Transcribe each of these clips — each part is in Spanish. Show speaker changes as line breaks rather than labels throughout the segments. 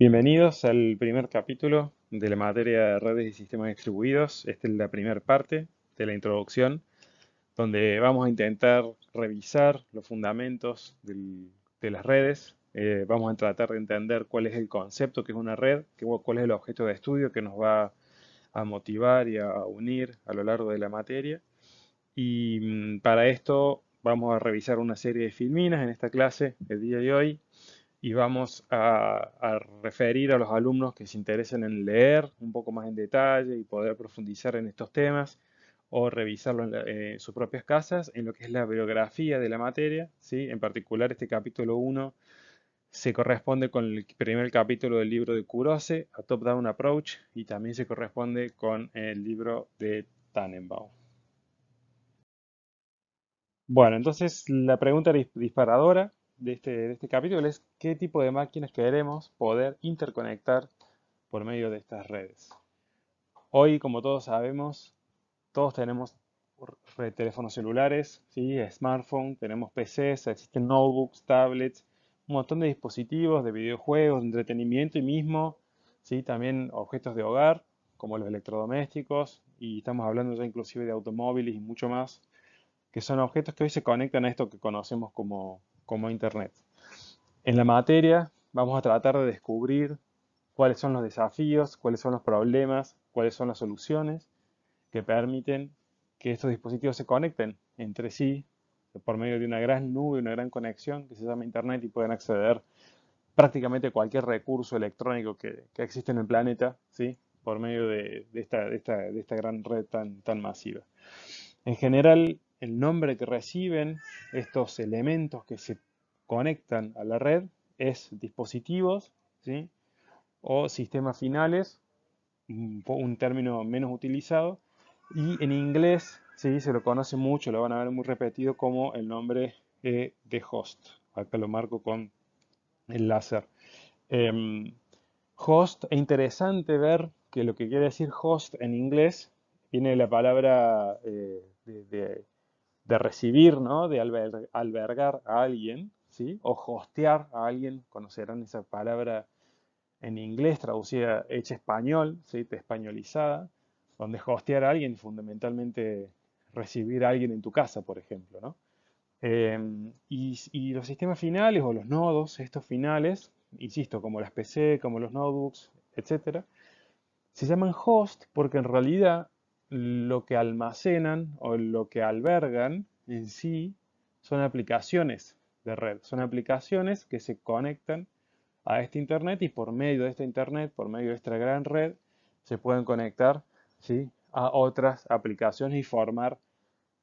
Bienvenidos al primer capítulo de la materia de redes y sistemas distribuidos. Esta es la primera parte de la introducción, donde vamos a intentar revisar los fundamentos de las redes. Eh, vamos a tratar de entender cuál es el concepto que es una red, cuál es el objeto de estudio que nos va a motivar y a unir a lo largo de la materia. Y mm, para esto vamos a revisar una serie de filminas en esta clase el día de hoy y vamos a, referir a los alumnos que se interesen en leer un poco más en detalle y poder profundizar en estos temas o revisarlo en, eh, sus propias casas en lo que es la biografía de la materia. ¿sí? En particular este capítulo 1 se corresponde con el primer capítulo del libro de Kurose, A Top Down Approach, y también se corresponde con el libro de Tannenbaum. Bueno, entonces la pregunta disparadora este, de este, capítulo es qué tipo de máquinas queremos poder interconectar por medio de estas redes. Hoy, como todos sabemos, todos tenemos teléfonos celulares, ¿sí? tenemos PCs, existen notebooks, tablets, un montón de dispositivos de videojuegos, de entretenimiento y mismo, ¿sí? también objetos de hogar, como los electrodomésticos, y estamos hablando ya inclusive de automóviles y mucho más, que son objetos que hoy se conectan a esto que conocemos como como Internet. En la materia vamos a tratar de descubrir cuáles son los desafíos, cuáles son los problemas, cuáles son las soluciones que permiten que estos dispositivos se conecten entre sí por medio de una gran nube, una gran conexión que se llama Internet y puedan acceder prácticamente a cualquier recurso electrónico que, que existe en el planeta, ¿sí? por medio de, esta, de, esta, gran red tan, tan masiva. En general, el nombre que reciben estos elementos que se conectan a la red es dispositivos ¿sí? o sistemas finales, un término menos utilizado, y en inglés ¿sí? se lo conoce mucho, lo van a ver muy repetido como el nombre eh, de host. Acá lo marco con el láser. Em, host, es interesante ver que lo que quiere decir host en inglés viene la palabra eh, de de recibir, ¿no? de albergar a alguien, ¿sí? o hostear a alguien, conocerán esa palabra en inglés traducida, hecha español, ¿sí? españolizada, donde hostear a alguien fundamentalmente recibir a alguien en tu casa, por ejemplo. ¿no? Em, y, y, los sistemas finales o los nodos, estos finales, insisto, como las PC, como los notebooks, etcétera, se llaman host porque en realidad lo que almacenan o lo que albergan en sí son aplicaciones de red. Son aplicaciones que se conectan a este Internet y por medio de este Internet, por medio de esta gran red, se pueden conectar a otras aplicaciones y formar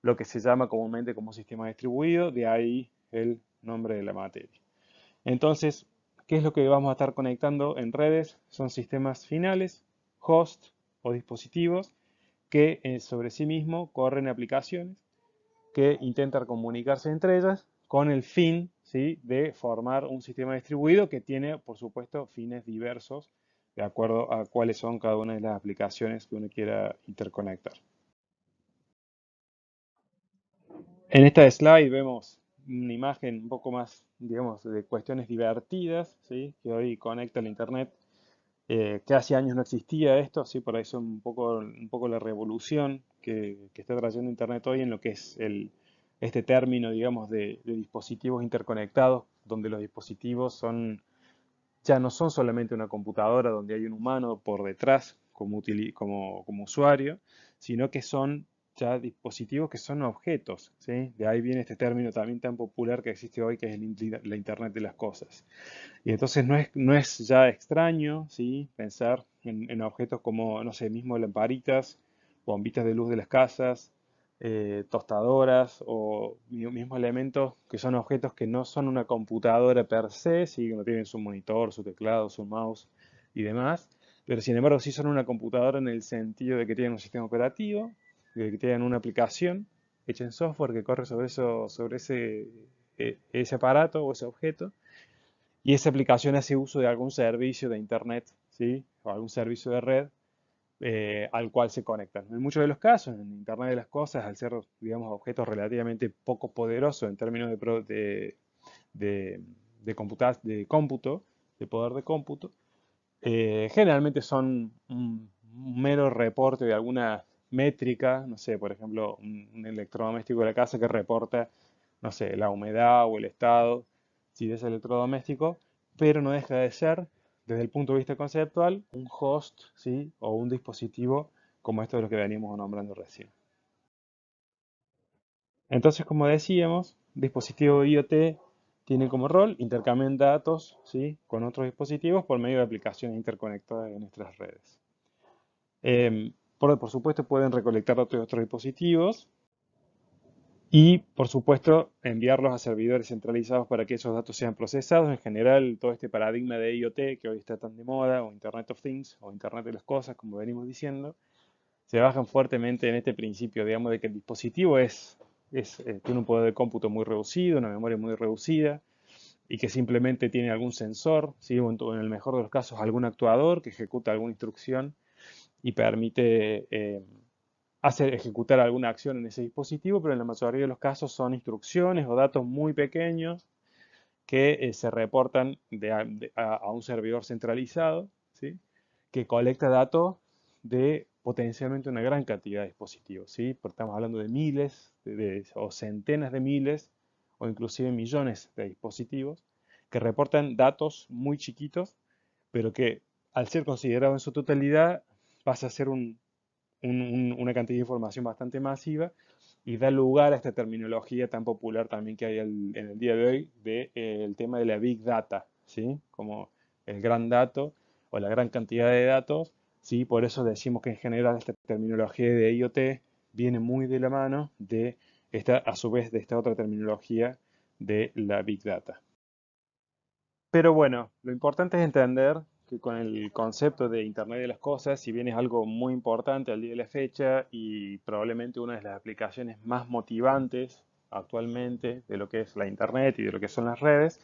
lo que se llama comúnmente como sistema distribuido, de ahí el nombre de la materia. Entonces, ¿qué es lo que vamos a estar conectando en redes? Son sistemas finales, hosts o dispositivos que eh, sobre sí mismo corren aplicaciones que intentan comunicarse entre ellas con el fin ¿sí? de formar un sistema distribuido que tiene, por supuesto, fines diversos de acuerdo a cuáles son cada una de las aplicaciones que uno quiera interconectar. En esta slide vemos una imagen un poco más, digamos, de cuestiones divertidas, ¿sí? que hoy conecta el Internet eh, que hace años no existía esto, así por eso un poco, un poco la revolución que, está trayendo Internet hoy en lo que es el, este término, digamos, de, dispositivos interconectados, donde los dispositivos son ya no son solamente una computadora donde hay un humano por detrás como, como usuario, sino que son ya dispositivos que son objetos. ¿sí? De ahí viene este término también tan popular que existe hoy, que es el, la Internet de las Cosas. Y entonces no es, no es ya extraño pensar en, objetos como, no sé, mismo lamparitas, bombitas de luz de las casas, eh, tostadoras o mismos elementos que son objetos que no son una computadora per se, ¿sí? no tienen su monitor, su teclado, su mouse y demás, pero sin embargo sí son una computadora en el sentido de que tienen un sistema operativo, que tienen una aplicación hecha en software que corre sobre, eso, sobre ese, eh, ese aparato o ese objeto y esa aplicación hace uso de algún servicio de internet ¿sí? o algún servicio de red eh, al cual se conectan. En muchos de los casos, en Internet de las Cosas, al ser digamos, objetos relativamente poco poderosos en términos de, de, de, cómputo, de poder de cómputo, eh, generalmente son un, mero reporte de algunas métrica, no sé, por ejemplo, un, electrodoméstico de la casa que reporta, no sé, la humedad o el estado, si es electrodoméstico, pero no deja de ser, desde el punto de vista conceptual, un host, ¿sí? O un dispositivo como esto de lo que venimos nombrando recién. Entonces, como decíamos, dispositivo IoT tiene como rol intercambiar datos ¿sí? con otros dispositivos por medio de aplicaciones interconectadas en nuestras redes. Em, por, supuesto pueden recolectar datos de otros dispositivos y por supuesto enviarlos a servidores centralizados para que esos datos sean procesados. En general todo este paradigma de IoT que hoy está tan de moda o Internet of Things o Internet de las Cosas como venimos diciendo se bajan fuertemente en este principio, digamos, de que el dispositivo es, eh, tiene un poder de cómputo muy reducido, una memoria muy reducida, y que simplemente tiene algún sensor, ¿sí? o en, el mejor de los casos algún actuador que ejecuta alguna instrucción y permite eh, hacer ejecutar alguna acción en ese dispositivo, pero en la mayoría de los casos son instrucciones o datos muy pequeños que eh, se reportan a, un servidor centralizado, ¿sí? que colecta datos de potencialmente una gran cantidad de dispositivos. ¿sí? estamos hablando de miles o centenas de miles o inclusive millones de dispositivos que reportan datos muy chiquitos, pero que al ser considerados en su totalidad pasa a ser una cantidad de información bastante masiva y da lugar a esta terminología tan popular también que hay en el día de hoy del de, eh, tema de la big data, ¿sí? como el gran dato o la gran cantidad de datos. ¿sí? Por eso decimos que en general esta terminología de IoT viene muy de la mano de esta, a su vez, de esta otra terminología de la Big Data. Pero bueno, lo importante es entender que con el concepto de Internet de las Cosas, si bien es algo muy importante al día de la fecha y probablemente una de las aplicaciones más motivantes actualmente de lo que es la Internet y de lo que son las redes,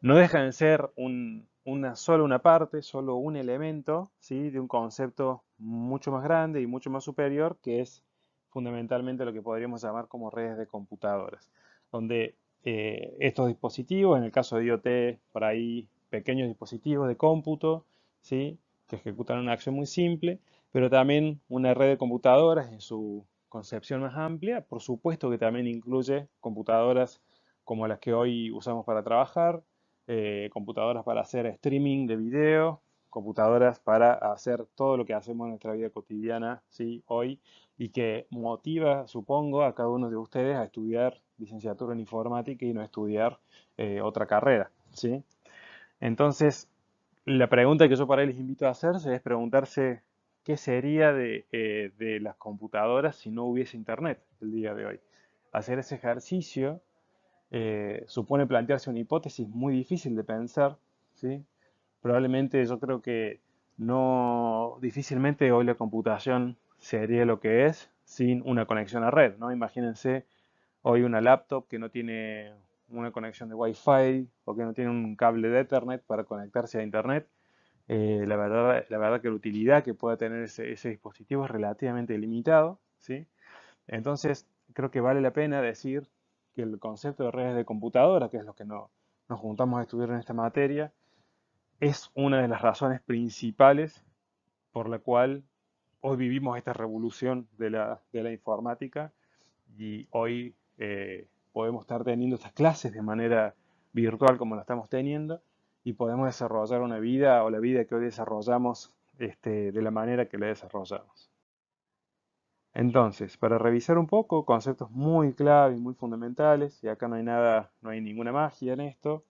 no dejan de ser una, solo una parte, solo un elemento ¿sí? de un concepto mucho más grande y mucho más superior que es fundamentalmente lo que podríamos llamar como redes de computadoras, donde eh, estos dispositivos, en el caso de IoT, por ahí pequeños dispositivos de cómputo, ¿sí? que ejecutan una acción muy simple, pero también una red de computadoras en su concepción más amplia, por supuesto que también incluye computadoras como las que hoy usamos para trabajar, eh, computadoras para hacer streaming de video, computadoras para hacer todo lo que hacemos en nuestra vida cotidiana ¿sí? hoy y que motiva, supongo, a cada uno de ustedes a estudiar licenciatura en informática y no estudiar eh, otra carrera. ¿sí? Entonces, la pregunta que yo para él les invito a hacerse es preguntarse qué sería eh, de, las computadoras si no hubiese Internet el día de hoy. Hacer ese ejercicio eh, supone plantearse una hipótesis muy difícil de pensar. ¿sí? Probablemente yo creo que no difícilmente hoy la computación sería lo que es sin una conexión a red. ¿no? Imagínense hoy una laptop que no tiene una conexión de Wi-Fi o que no tiene un cable de Ethernet para conectarse a Internet. Eh, la, verdad, la verdad que la utilidad que pueda tener ese, dispositivo es relativamente limitado. ¿sí? Entonces, creo que vale la pena decir que el concepto de redes de computadora, que es lo que nos juntamos a estudiar en esta materia, es una de las razones principales por la cual hoy vivimos esta revolución de la, informática y hoy eh, podemos estar teniendo estas clases de manera virtual como la estamos teniendo y podemos desarrollar una vida o la vida que hoy desarrollamos este, de la manera que la desarrollamos. Entonces, para revisar un poco, conceptos muy clave y muy fundamentales, y acá no hay nada, no hay ninguna magia en esto.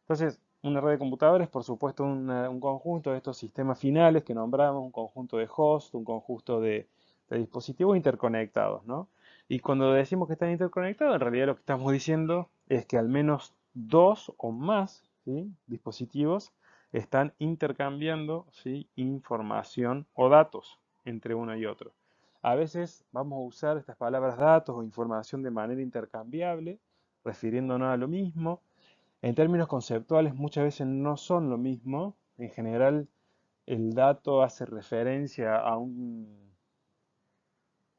Entonces, una red de computadores, por supuesto, un conjunto de estos sistemas finales que nombramos, un conjunto de hosts, un conjunto de, de dispositivos interconectados, ¿no? Y cuando decimos que están interconectados, en realidad lo que estamos diciendo es que al menos dos o más dispositivos están intercambiando información o datos entre uno y otro. A veces vamos a usar estas palabras datos o información de manera intercambiable, refiriéndonos a lo mismo. En términos conceptuales muchas veces no son lo mismo. En general el dato hace referencia a un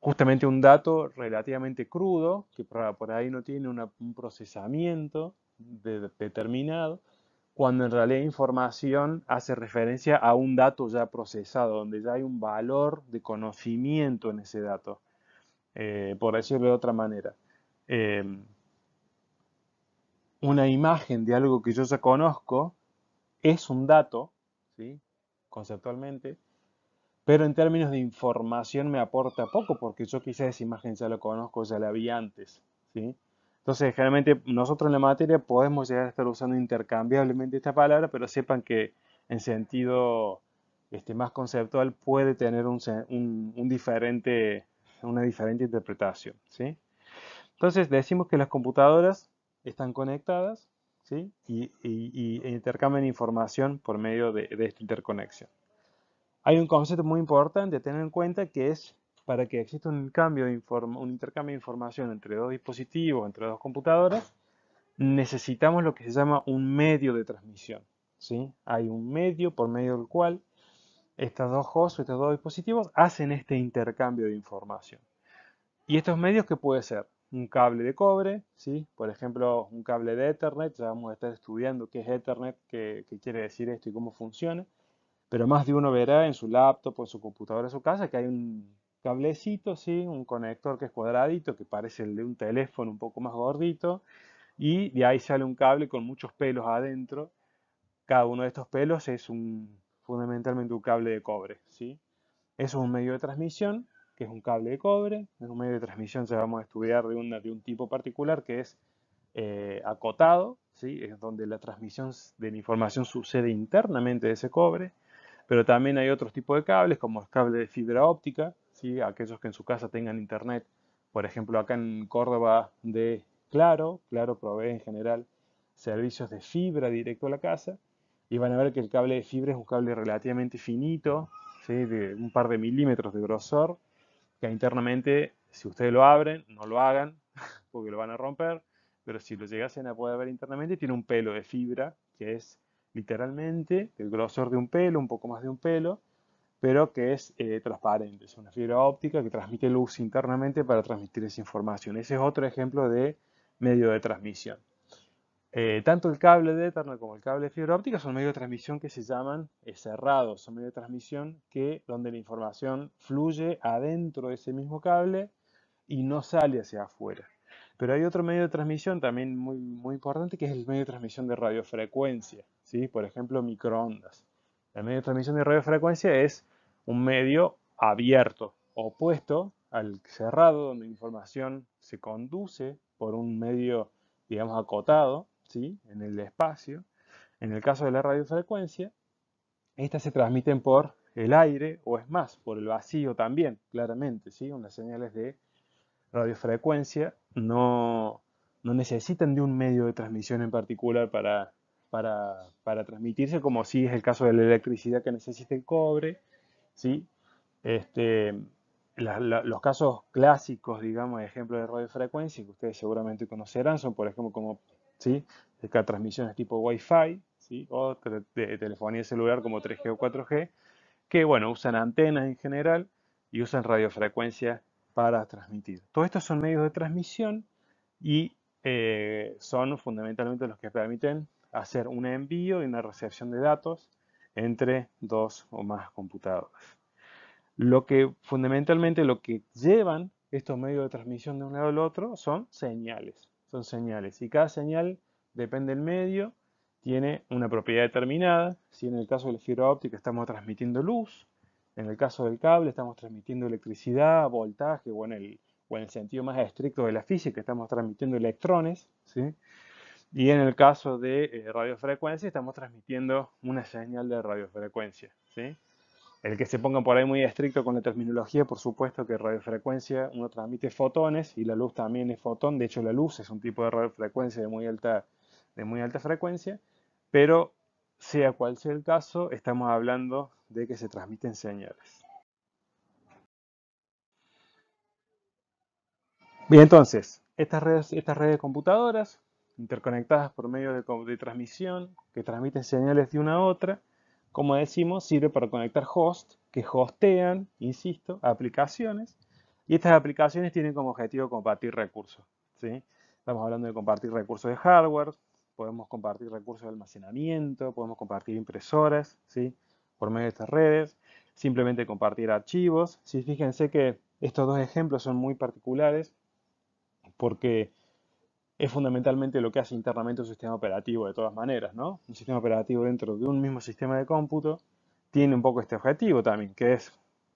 justamente un dato relativamente crudo, que por ahí no tiene un procesamiento determinado, cuando en realidad información hace referencia a un dato ya procesado, donde ya hay un valor de conocimiento en ese dato, eh, por decirlo de otra manera. Em, una imagen de algo que yo ya conozco es un dato, ¿sí? conceptualmente, pero en términos de información me aporta poco porque yo quizás esa imagen ya la conozco, ya la vi antes. ¿sí? Entonces, generalmente nosotros en la materia podemos llegar a estar usando intercambiablemente esta palabra, pero sepan que en sentido este, más conceptual puede tener un, diferente, una diferente interpretación. ¿sí? Entonces, decimos que las computadoras están conectadas ¿sí? y, intercambian información por medio de esta interconexión. Hay un concepto muy importante a tener en cuenta que es para que exista un, intercambio de información entre dos dispositivos, entre dos computadoras, necesitamos lo que se llama un medio de transmisión. ¿sí? Hay un medio por medio del cual estas dos estos dos dispositivos hacen este intercambio de información. Y estos medios que puede ser un cable de cobre, ¿sí? por ejemplo un cable de Ethernet, ya vamos a estar estudiando qué es Ethernet, qué quiere decir esto y cómo funciona. Pero más de uno verá en su laptop o en su computadora en su casa que hay un cablecito, ¿sí? un conector que es cuadradito, que parece el de un teléfono un poco más gordito, y de ahí sale un cable con muchos pelos adentro. Cada uno de estos pelos es un, fundamentalmente un cable de cobre. ¿sí? Eso es un medio de transmisión, que es un cable de cobre. Es un medio de transmisión se vamos a estudiar de, un tipo particular que es eh, acotado, ¿sí? es donde la transmisión de la información sucede internamente de ese cobre. Pero también hay otros tipos de cables, como el cable de fibra óptica, ¿sí? aquellos que en su casa tengan internet. Por ejemplo, acá en Córdoba de Claro, Claro provee en general servicios de fibra directo a la casa. Y van a ver que el cable de fibra es un cable relativamente finito, ¿sí? de un par de milímetros de grosor, que internamente, si ustedes lo abren, no lo hagan, porque lo van a romper, pero si lo llegasen a poder ver internamente, tiene un pelo de fibra que es literalmente, el grosor de un pelo, un poco más de un pelo, pero que es eh, transparente, es una fibra óptica que transmite luz internamente para transmitir esa información. Ese es otro ejemplo de medio de transmisión. Eh, tanto el cable de Ethernet como el cable de fibra óptica son medios de transmisión que se llaman eh, cerrados, son medios de transmisión que, donde la información fluye adentro de ese mismo cable y no sale hacia afuera. Pero hay otro medio de transmisión también muy, muy importante que es el medio de transmisión de radiofrecuencia por ejemplo microondas. El medio de transmisión de radiofrecuencia es un medio abierto, opuesto al cerrado, donde la información se conduce por un medio, digamos, acotado, ¿sí? en el espacio. En el caso de la radiofrecuencia, estas se transmiten por el aire o es más, por el vacío también, claramente, ¿sí? Las señales de radiofrecuencia no, no necesitan de un medio de transmisión en particular para para, transmitirse, como si es el caso de la electricidad que necesita el cobre. ¿sí? Este, los casos clásicos, digamos, ejemplos de radiofrecuencia que ustedes seguramente conocerán son, por ejemplo, como ¿sí? transmisiones tipo Wi-Fi ¿sí? o de telefonía celular como 3G o 4G, que bueno, usan antenas en general y usan radiofrecuencia para transmitir. Todos estos son medios de transmisión y eh, son fundamentalmente los que permiten hacer un envío y una recepción de datos entre dos o más computadoras. Lo que fundamentalmente lo que llevan estos medios de transmisión de un lado al otro son señales. Son señales. Y cada señal, depende del medio, tiene una propiedad determinada. Si en el caso de la fibra óptica estamos transmitiendo luz, en el caso del cable estamos transmitiendo electricidad, voltaje, o en el, o en el sentido más estricto de la física estamos transmitiendo electrones. ¿sí? Y en el caso de eh, radiofrecuencia, estamos transmitiendo una señal de radiofrecuencia. El que se ponga por ahí muy estricto con la terminología, por supuesto que radiofrecuencia uno transmite fotones y la luz también es fotón. De hecho, la luz es un tipo de radiofrecuencia de muy alta, de muy alta frecuencia. Pero sea cual sea el caso, estamos hablando de que se transmiten señales. Bien, entonces, estas redes, estas redes de computadoras interconectadas por medio de, transmisión que transmiten señales de una a otra. Como decimos, sirve para conectar hosts que hostean, insisto, aplicaciones. Y estas aplicaciones tienen como objetivo compartir recursos. ¿sí? Estamos hablando de compartir recursos de hardware, podemos compartir recursos de almacenamiento, podemos compartir impresoras ¿sí? por medio de estas redes, simplemente compartir archivos. Si fíjense que estos dos ejemplos son muy particulares porque es fundamentalmente lo que hace internamente un sistema operativo de todas maneras, ¿no? Un sistema operativo dentro de un mismo sistema de cómputo tiene un poco este objetivo también, que es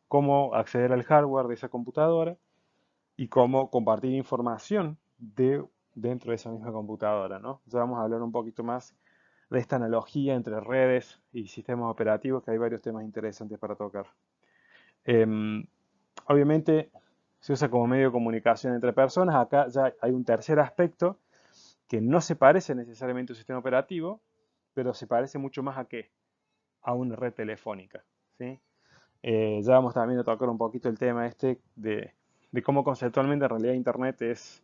cómo acceder al hardware de esa computadora y cómo compartir información de, dentro de esa misma computadora, ¿no? Ya vamos a hablar un poquito más de esta analogía entre redes y sistemas operativos, que hay varios temas interesantes para tocar. Em, obviamente, se usa como medio de comunicación entre personas. Acá ya hay un tercer aspecto que no se parece necesariamente a un sistema operativo, pero se parece mucho más a qué? A una red telefónica. ¿sí? Eh, ya vamos también a tocar un poquito el tema este de, cómo conceptualmente en realidad Internet es,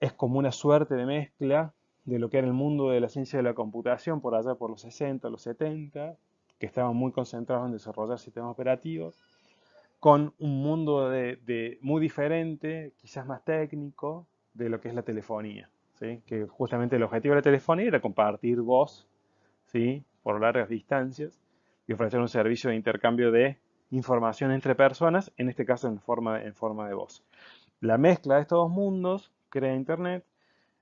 es como una suerte de mezcla de lo que era el mundo de la ciencia de la computación por allá por los 60, los 70, que estaban muy concentrados en desarrollar sistemas operativos, con un mundo de, muy diferente, quizás más técnico, de lo que es la telefonía. Que justamente el objetivo de la telefonía era compartir voz ¿sí? por largas distancias y ofrecer un servicio de intercambio de información entre personas, en este caso en forma, en forma de voz. La mezcla de estos dos mundos crea Internet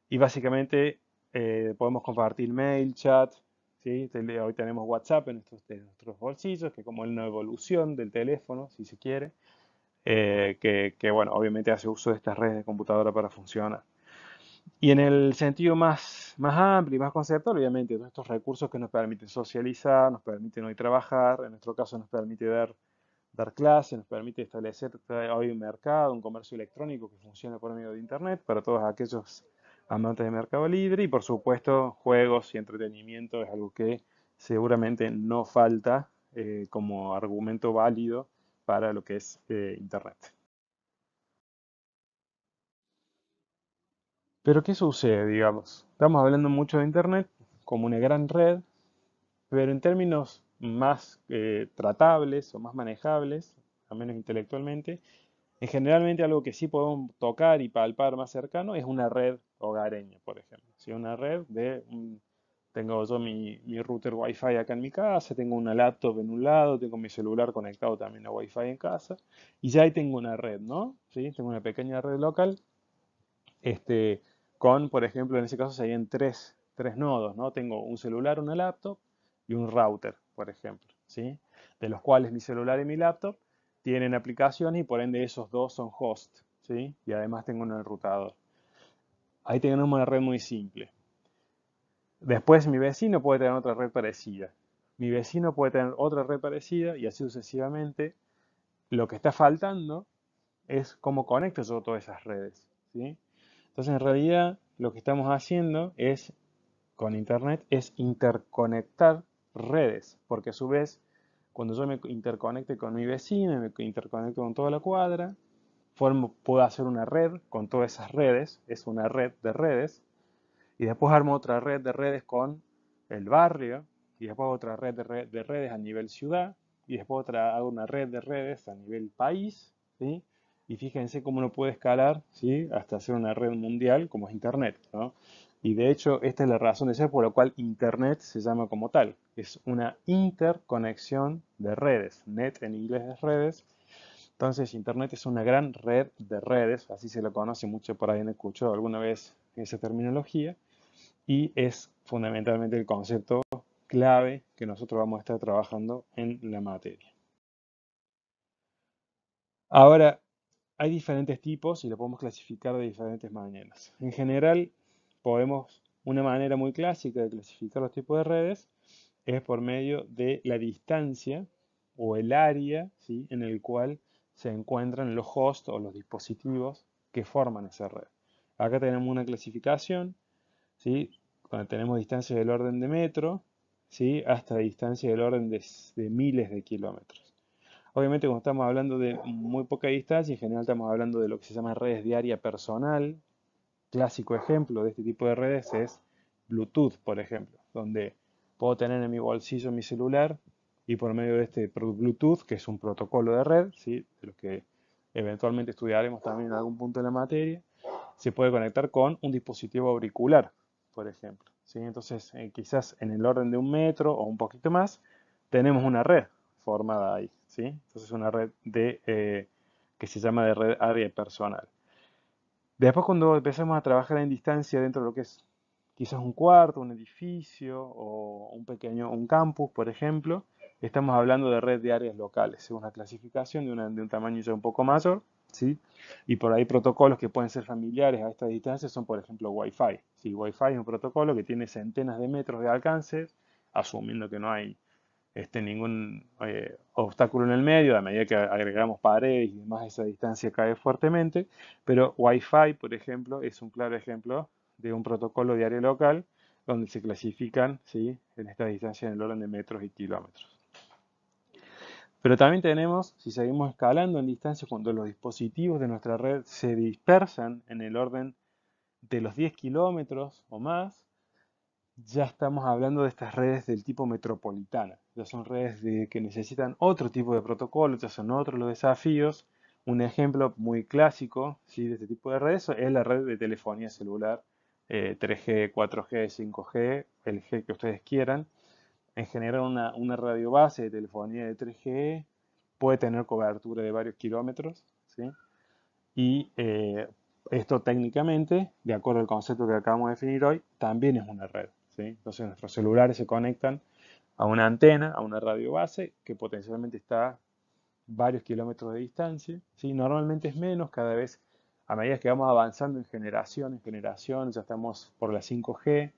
y básicamente eh, podemos compartir mail, chat, Hoy tenemos WhatsApp en nuestros, bolsillos, que como una evolución del teléfono, si se quiere, eh, que, bueno, obviamente hace uso de estas redes de computadora para funcionar. Y en el sentido más, más amplio y más conceptual, obviamente, todos estos recursos que nos permiten socializar, nos permiten hoy trabajar, en nuestro caso nos permite dar, dar clases, nos permite establecer hoy un mercado, un comercio electrónico que funciona por medio de Internet, para todos aquellos amantes de Mercado Libre y por supuesto juegos y entretenimiento es algo que seguramente no falta eh, como argumento válido para lo que es eh, Internet. Pero ¿qué sucede, digamos? Estamos hablando mucho de Internet como una gran red, pero en términos más eh, tratables o más manejables, al menos intelectualmente, Generalmente algo que sí podemos tocar y palpar más cercano es una red hogareña, por ejemplo. Una red de... tengo yo mi, router Wi-Fi acá en mi casa, tengo una laptop en un lado, tengo mi celular conectado también a Wi-Fi en casa, y ya ahí tengo una red, ¿no? Tengo una pequeña red local, este, con, por ejemplo, en ese caso serían tres, tres nodos, ¿no? Tengo un celular, una laptop y un router, por ejemplo, ¿sí? De los cuales mi celular y mi laptop tienen aplicaciones y por ende esos dos son host, ¿sí? Y además tengo un enrutador. Ahí tenemos una red muy simple. Después mi vecino puede tener otra red parecida. Mi vecino puede tener otra red parecida y así sucesivamente. Lo que está faltando es cómo conecto yo todas esas redes. ¿sí? Entonces en realidad lo que estamos haciendo es con Internet es interconectar redes, porque a su vez cuando yo me interconecte con mi vecino, me interconecto con toda la cuadra, puedo hacer una red con todas esas redes, es una red de redes, y después armo otra red de redes con el barrio, y después otra red de, redes a nivel ciudad, y después otra, una red de redes a nivel país, y fíjense cómo uno puede escalar hasta hacer una red mundial como es Internet. Y de hecho, esta es la razón de ser por la cual Internet se llama como tal, es una interconexión de redes. Net en inglés es redes. Entonces Internet es una gran red de redes, así se lo conoce mucho por ahí, han escuchado alguna vez esa terminología, y es fundamentalmente el concepto clave que nosotros vamos a estar trabajando en la materia. Ahora, hay diferentes tipos y lo podemos clasificar de diferentes maneras. En general, podemos, una manera muy clásica de clasificar los tipos de redes es por medio de la distancia o el área ¿sí? en el cual se encuentran los hosts o los dispositivos que forman esa red. Acá tenemos una clasificación, ¿sí? cuando tenemos distancias del orden de metro, ¿sí? hasta distancias del orden de, miles de kilómetros. Obviamente, como estamos hablando de muy poca distancia, en general estamos hablando de lo que se llama redes de área personal. Clásico ejemplo de este tipo de redes es Bluetooth, por ejemplo, donde puedo tener en mi bolsillo mi celular y por medio de este Bluetooth, que es un protocolo de red, ¿sí? de lo que eventualmente estudiaremos también en algún punto de la materia, se puede conectar con un dispositivo auricular, por ejemplo. ¿sí? Entonces, eh, quizás en el orden de un metro o un poquito más, tenemos una red formada ahí. ¿sí? Entonces, una red de, eh, que se llama de red área personal. Después, cuando empezamos a trabajar en distancia dentro de lo que es quizás un cuarto, un edificio o un pequeño un campus, por ejemplo. Estamos hablando de red de áreas locales, según la clasificación de, un tamaño ya un poco mayor. ¿sí? Y por ahí protocolos que pueden ser familiares a esta distancia son, por ejemplo, Wi-Fi. ¿sí? Wi-Fi es un protocolo que tiene centenas de metros de alcance, asumiendo que no hay este, ningún eh, obstáculo en el medio, a medida que agregamos paredes y demás, esa distancia cae fuertemente. Pero Wi-Fi, por ejemplo, es un claro ejemplo de un protocolo diario área local donde se clasifican ¿sí? en esta distancia en el orden de metros y kilómetros. Pero también tenemos, si seguimos escalando en distancias, cuando los dispositivos de nuestra red se dispersan en el orden de los 10 kilómetros o más, ya estamos hablando de estas redes del tipo metropolitana. Ya son redes de, que necesitan otro tipo de protocolo, ya son otros los desafíos. Un ejemplo muy clásico ¿sí? de este tipo de redes es la red de telefonía celular 3G, 4G, 5G, el G que ustedes quieran, en general una, una radio base de telefonía de 3G puede tener cobertura de varios kilómetros, ¿sí? Y eh, esto técnicamente, de acuerdo al concepto que acabamos de definir hoy, también es una red, ¿sí? Entonces nuestros celulares se conectan a una antena, a una radio base, que potencialmente está varios kilómetros de distancia, ¿sí? Normalmente es menos, cada vez a medida que vamos avanzando en generación en generación, ya estamos por la 5G,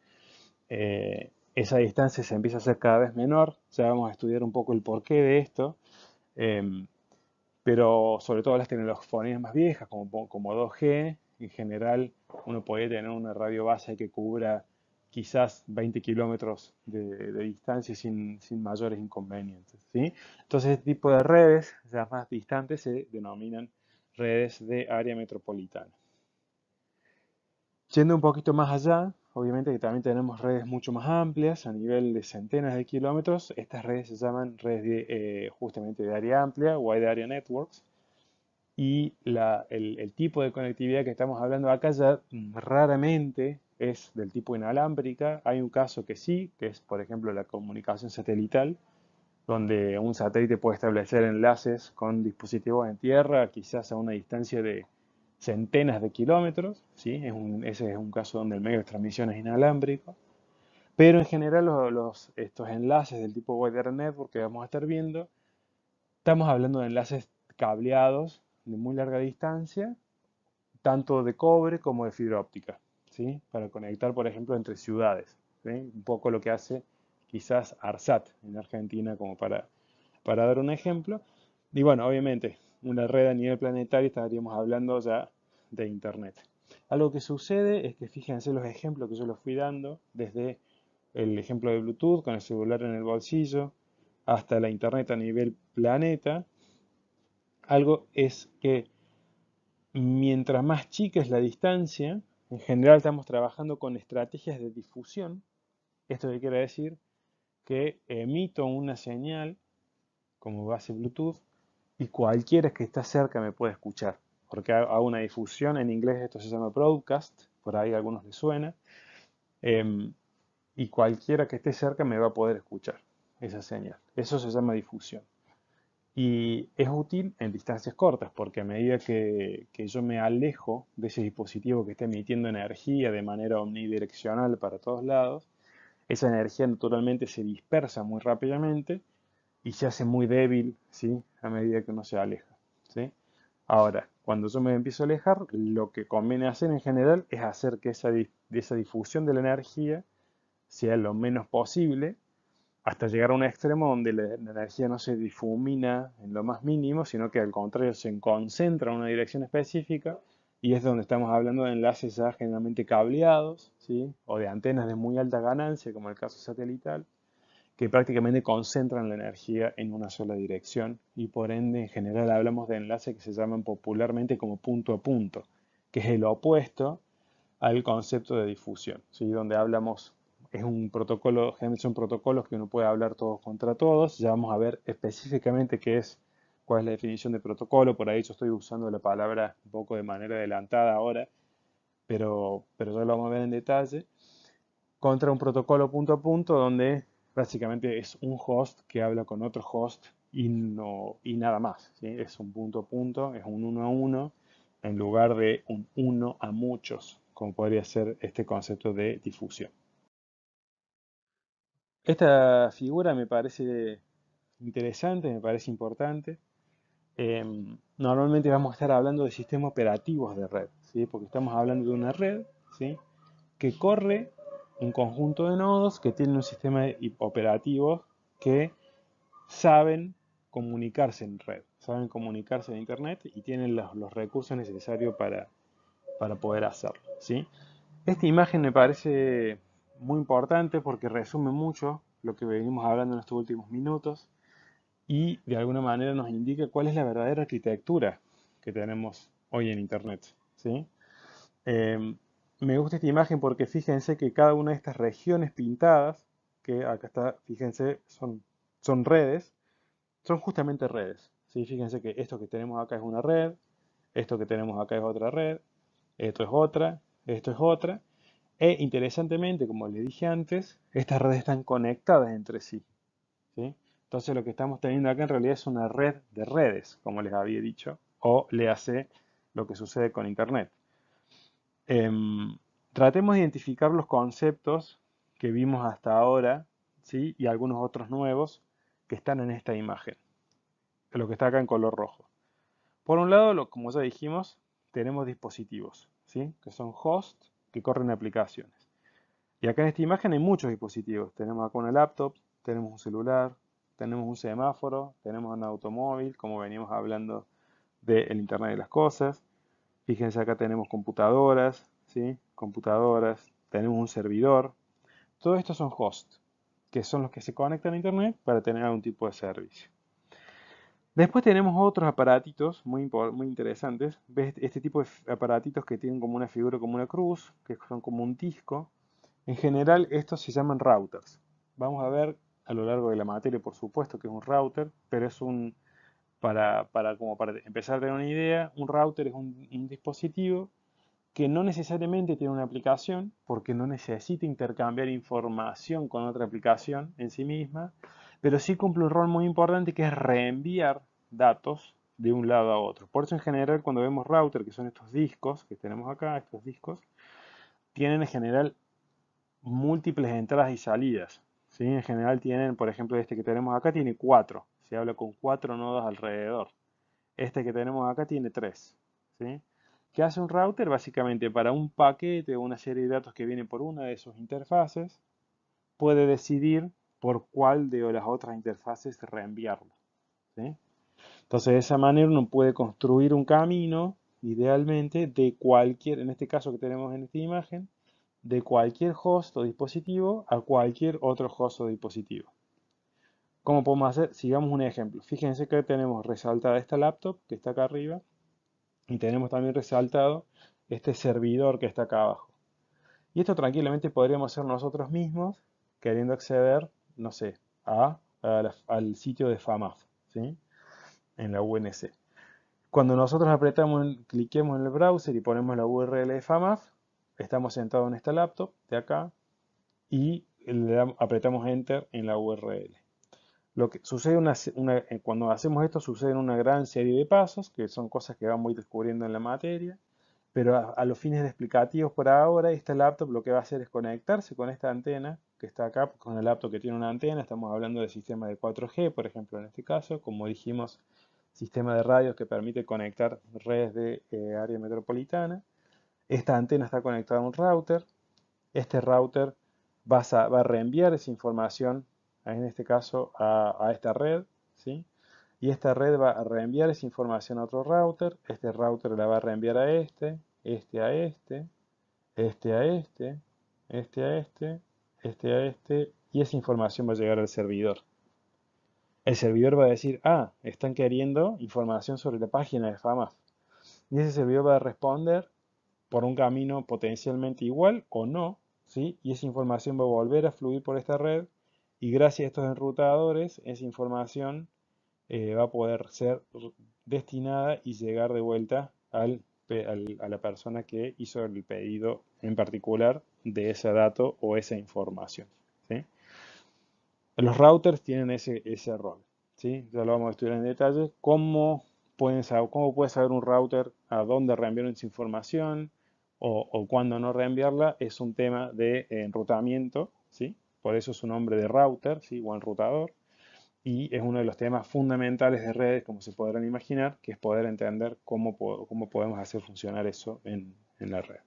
eh, esa distancia se empieza a hacer cada vez menor, ya vamos a estudiar un poco el porqué de esto, em, pero sobre todo las tecnologías más viejas, como, como 2G, en general uno puede tener una radio base que cubra quizás 20 kilómetros de, distancia sin, sin mayores inconvenientes. ¿sí? Entonces, este tipo de redes, ya más distantes, se denominan redes de área metropolitana. Yendo un poquito más allá, obviamente que también tenemos redes mucho más amplias a nivel de centenas de kilómetros. Estas redes se llaman redes eh, justamente de área amplia wide area networks. Y el, el tipo de conectividad que estamos hablando acá ya raramente es del tipo inalámbrica. Hay un caso que sí, que es por ejemplo la comunicación satelital, donde un satélite puede establecer enlaces con dispositivos en tierra, quizás a una distancia de centenas de kilómetros, ¿sí? es ese es un caso donde el medio de transmisión es inalámbrico, pero en general los, estos enlaces del tipo wired Network que vamos a estar viendo, estamos hablando de enlaces cableados de muy larga distancia, tanto de cobre como de fibra óptica, ¿sí? para conectar, por ejemplo, entre ciudades, un poco lo que hace quizás ARSAT en Argentina, como para, para dar un ejemplo. Y bueno, obviamente, una red a nivel planetario estaríamos hablando ya de Internet. Algo que sucede es que fíjense los ejemplos que yo les fui dando, desde el ejemplo de Bluetooth con el celular en el bolsillo, hasta la Internet a nivel planeta. Algo es que mientras más chica es la distancia, en general estamos trabajando con estrategias de difusión. Esto que quiere decir que emito una señal como base Bluetooth y cualquiera que está cerca me puede escuchar. Porque hago una difusión, en inglés esto se llama broadcast, por ahí a algunos les suena. Em, y cualquiera que esté cerca me va a poder escuchar esa señal. Eso se llama difusión. Y es útil en distancias cortas, porque a medida que, que, yo me alejo de ese dispositivo que está emitiendo energía de manera omnidireccional para todos lados, esa energía naturalmente se dispersa muy rápidamente y se hace muy débil ¿sí? a medida que uno se aleja. ¿sí? Ahora, cuando yo me empiezo a alejar, lo que conviene hacer en general es hacer que esa, esa difusión de la energía sea lo menos posible hasta llegar a un extremo donde la, la energía no se difumina en lo más mínimo, sino que al contrario se concentra en una dirección específica y es donde estamos hablando de enlaces ya generalmente cableados, ¿sí? o de antenas de muy alta ganancia, como el caso satelital, que prácticamente concentran la energía en una sola dirección y por ende en general hablamos de enlaces que se llaman popularmente como punto a punto, que es el opuesto al concepto de difusión, donde hablamos, es un protocolo, generalmente son protocolos que uno puede hablar todos contra todos, ya vamos a ver específicamente qué es cuál es la definición de protocolo, por ahí yo estoy usando la palabra un poco de manera adelantada ahora, pero, pero ya lo vamos a ver en detalle, contra un protocolo punto a punto donde básicamente es un host que habla con otro host y, no, y nada más. Es un punto a punto, es un uno a uno, en lugar de un uno a muchos, como podría ser este concepto de difusión. Esta figura me parece interesante, me parece importante. Em, normalmente vamos a estar hablando de sistemas operativos de red, ¿sí? porque estamos hablando de una red ¿sí? que corre un conjunto de nodos que tienen un sistema operativo que saben comunicarse en red, saben comunicarse en Internet y tienen los, recursos necesarios para, poder hacerlo. Esta imagen me parece muy importante porque resume mucho lo que venimos hablando en estos últimos minutos y de alguna manera nos indica cuál es la verdadera arquitectura que tenemos hoy en Internet. ¿sí? Em, me gusta esta imagen porque fíjense que cada una de estas regiones pintadas, que acá está, fíjense, son, son redes, son justamente redes. ¿sí? Fíjense que esto que tenemos acá es una red, esto que tenemos acá es otra red, esto es otra, esto es otra. E interesantemente, como le dije antes, estas redes están conectadas entre sí. ¿sí? Entonces lo que estamos teniendo acá en realidad es una red de redes, como les había dicho, o le hace lo que sucede con Internet. Em, tratemos de identificar los conceptos que vimos hasta ahora ¿sí? y algunos otros nuevos que están en esta imagen, lo que está acá en color rojo. Por un lado, como ya dijimos, tenemos dispositivos, ¿sí? que son hosts que corren aplicaciones. Y acá en esta imagen hay muchos dispositivos. Tenemos acá una laptop, tenemos un celular, tenemos un semáforo, tenemos un automóvil, como venimos hablando del Internet de las Cosas. Fíjense acá tenemos computadoras, ¿sí? computadoras, tenemos un servidor. Todo esto son hosts, que son los que se conectan a Internet para tener algún tipo de servicio. Después tenemos otros aparatitos muy, muy interesantes. ¿Ves este tipo de aparatitos que tienen como una figura, como una cruz, que son como un disco? En general estos se llaman routers. Vamos a ver a lo largo de la materia, por supuesto que es un router, pero es un, para, para como para empezar a tener una idea, un router es un, un dispositivo que no necesariamente tiene una aplicación, porque no necesita intercambiar información con otra aplicación en sí misma, pero sí cumple un rol muy importante que es reenviar datos de un lado a otro. Por eso en general cuando vemos router, que son estos discos que tenemos acá, estos discos, tienen en general múltiples entradas y salidas. En general tienen, por ejemplo, este que tenemos acá tiene cuatro. Se habla con cuatro nodos alrededor. Este que tenemos acá tiene tres. ¿sí? ¿Qué hace un router? Básicamente para un paquete o una serie de datos que viene por una de sus interfaces, puede decidir por cuál de las otras interfaces reenviarlo. Entonces de esa manera uno puede construir un camino, idealmente, de cualquier, en este caso que tenemos en esta imagen, de cualquier host o dispositivo a cualquier otro host o dispositivo. ¿Cómo podemos hacer? Sigamos un ejemplo. Fíjense que tenemos resaltada esta laptop que está acá arriba y tenemos también resaltado este servidor que está acá abajo. Y esto tranquilamente podríamos hacer nosotros mismos queriendo acceder, no sé, a, al sitio de FAMAF, ¿sí? En la UNC. Cuando nosotros apretamos, cliquemos en el browser y ponemos la URL de FAMAF, estamos sentados en esta laptop de acá y le damos, apretamos Enter en la URL. Lo que sucede eh, cuando hacemos esto sucede una gran serie de pasos que son cosas que vamos a ir descubriendo en la materia, pero a, los fines de explicativos por ahora esta laptop lo que va a hacer es conectarse con esta antena que está acá, con el laptop que tiene una antena, estamos hablando de sistema de 4G, por ejemplo, en este caso, como dijimos, sistema de radios que permite conectar redes de eh, área metropolitana. Esta antena está conectada a un router. Este router va a, reenviar esa información, en este caso a, esta red. ¿sí? Y esta red va a reenviar esa información a otro router. Este router la va a reenviar a este, este a este, este a este, este a este, este a este. Y esa información va a llegar al servidor. El servidor va a decir, ah, están queriendo información sobre la página de FAMAS. Y ese servidor va a responder por un camino potencialmente igual o no, ¿sí? y esa información va a volver a fluir por esta red y gracias a estos enrutadores esa información eh, va a poder ser destinada y llegar de vuelta a la persona que hizo el pedido en particular de ese dato o esa información. Los routers tienen ese, ese rol. ¿sí? Ya lo vamos a estudiar en detalle. ¿Cómo, pueden, cómo puede saber un router a dónde reenviaron esa información? o, cuando no reenviarla es un tema de eh, enrutamiento, ¿sí? por eso su nombre de router ¿sí? o enrutador, y es uno de los temas fundamentales de redes, como se podrán imaginar, que es poder entender cómo, podemos hacer funcionar eso en, la red.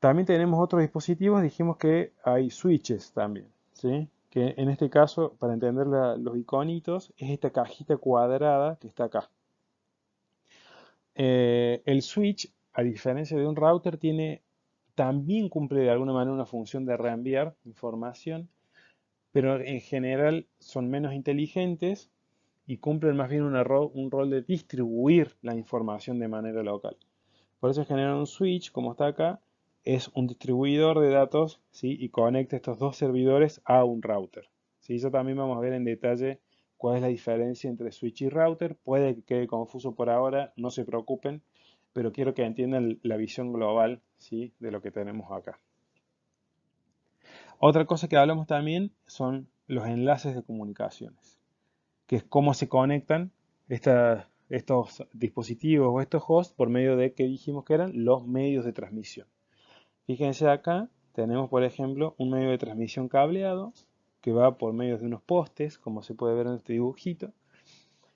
También tenemos otros dispositivos, dijimos que hay switches también, ¿sí? que en este caso, para entender los iconitos, es esta cajita cuadrada que está acá. Eh, el switch a diferencia de un router, tiene, también cumple de alguna manera una función de reenviar información, pero en general son menos inteligentes y cumplen más bien un rol, de distribuir la información de manera local. Por eso generan un switch, como está acá, es un distribuidor de datos y conecta estos dos servidores a un router. ¿sí? Eso también vamos a ver en detalle cuál es la diferencia entre switch y router. Puede que quede confuso por ahora, no se preocupen pero quiero que entiendan la visión global ¿sí? de lo que tenemos acá. Otra cosa que hablamos también son los enlaces de comunicaciones, que es cómo se conectan estos dispositivos o estos hosts por medio de que dijimos que eran los medios de transmisión. Fíjense acá, tenemos por ejemplo un medio de transmisión cableado que va por medio de unos postes, como se puede ver en este dibujito.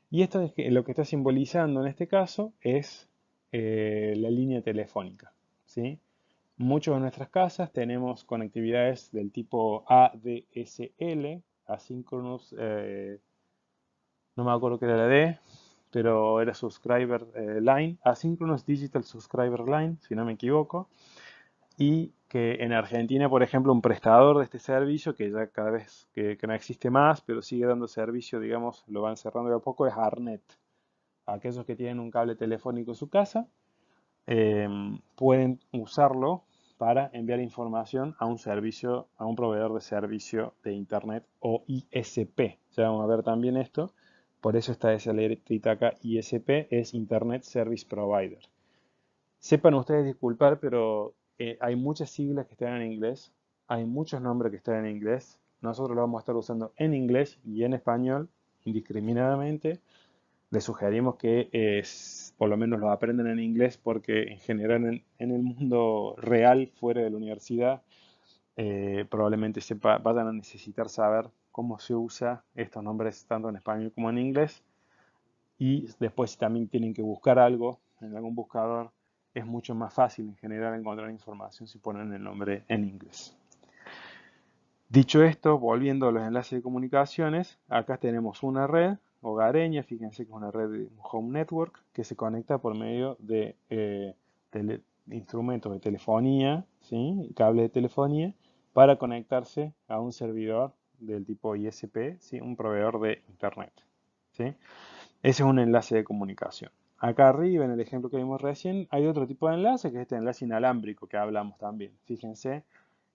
Y esto es lo que está simbolizando en este caso es eh, la línea telefónica. ¿sí? Muchos de nuestras casas tenemos conectividades del tipo ADSL, Asynchronous, eh, no me acuerdo qué era la pero era Subscriber eh, Line, Asynchronous Digital Subscriber Line, si no me equivoco, y que en Argentina, por ejemplo, un prestador de este servicio, que ya cada vez que, no existe más, pero sigue dando servicio, digamos, lo van cerrando de a poco, es Arnet aquellos que tienen un cable telefónico en su casa, em, pueden usarlo para enviar información a un servicio, a un proveedor de servicio de Internet o ISP. Ya vamos a ver también esto. Por eso está esa letrita acá, ISP, es Internet Service Provider. Sepan ustedes disculpar, pero eh, hay muchas siglas que están en inglés, hay muchos nombres que están en inglés. Nosotros lo vamos a estar usando en inglés y en español indiscriminadamente les sugerimos que es, por lo menos lo aprendan en inglés porque en general en, el mundo real fuera de la universidad eh, probablemente se vayan a necesitar saber cómo se usa estos nombres tanto en español como en inglés y después si también tienen que buscar algo en algún buscador es mucho más fácil en general encontrar información si ponen el nombre en inglés. Dicho esto, volviendo a los enlaces de comunicaciones, acá tenemos una red hogareña, fíjense que es una red home network que se conecta por medio de eh, instrumentos de telefonía, ¿sí? cable de telefonía, para conectarse a un servidor del tipo ISP, ¿sí? un proveedor de Internet. ¿sí? Ese es un enlace de comunicación. Acá arriba, en el ejemplo que vimos recién, hay otro tipo de enlace, que es este enlace inalámbrico que hablamos también. Fíjense,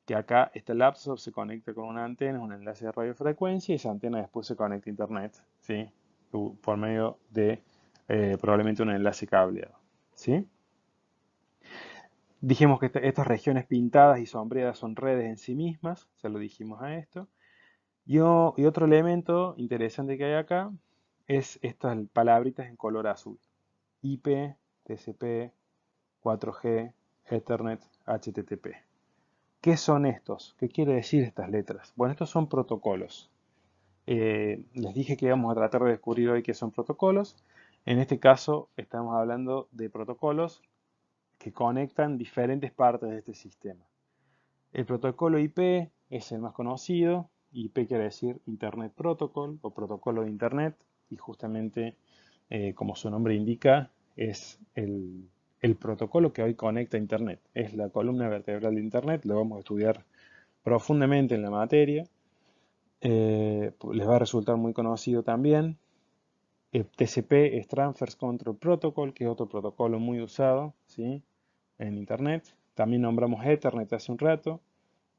que acá este lapso se conecta con una antena, un enlace de radiofrecuencia y esa antena después se conecta a internet, ¿sí? Por medio de eh, probablemente un enlace cableado, ¿sí? Dijimos que estas regiones pintadas y sombreadas son redes en sí mismas, se lo dijimos a esto. Y, y otro elemento interesante que hay acá es estas palabritas en color azul. IP, TCP, 4G, Ethernet, HTTP. ¿Qué son estos? ¿Qué quiere decir estas letras? Bueno, estos son protocolos. Eh, les dije que íbamos a tratar de descubrir hoy qué son protocolos. En este caso estamos hablando de protocolos que conectan diferentes partes de este sistema. El protocolo IP es el más conocido. IP quiere decir Internet Protocol o protocolo de Internet. Y justamente, eh, como su nombre indica, es el el protocolo que hoy conecta Internet. Es la columna vertebral de Internet, lo vamos a estudiar profundamente en la materia. Eh, pues les va a resultar muy conocido también. Eh, TCP es Transfer Control Protocol, que es otro protocolo muy usado ¿sí? en Internet. También nombramos Ethernet hace un rato.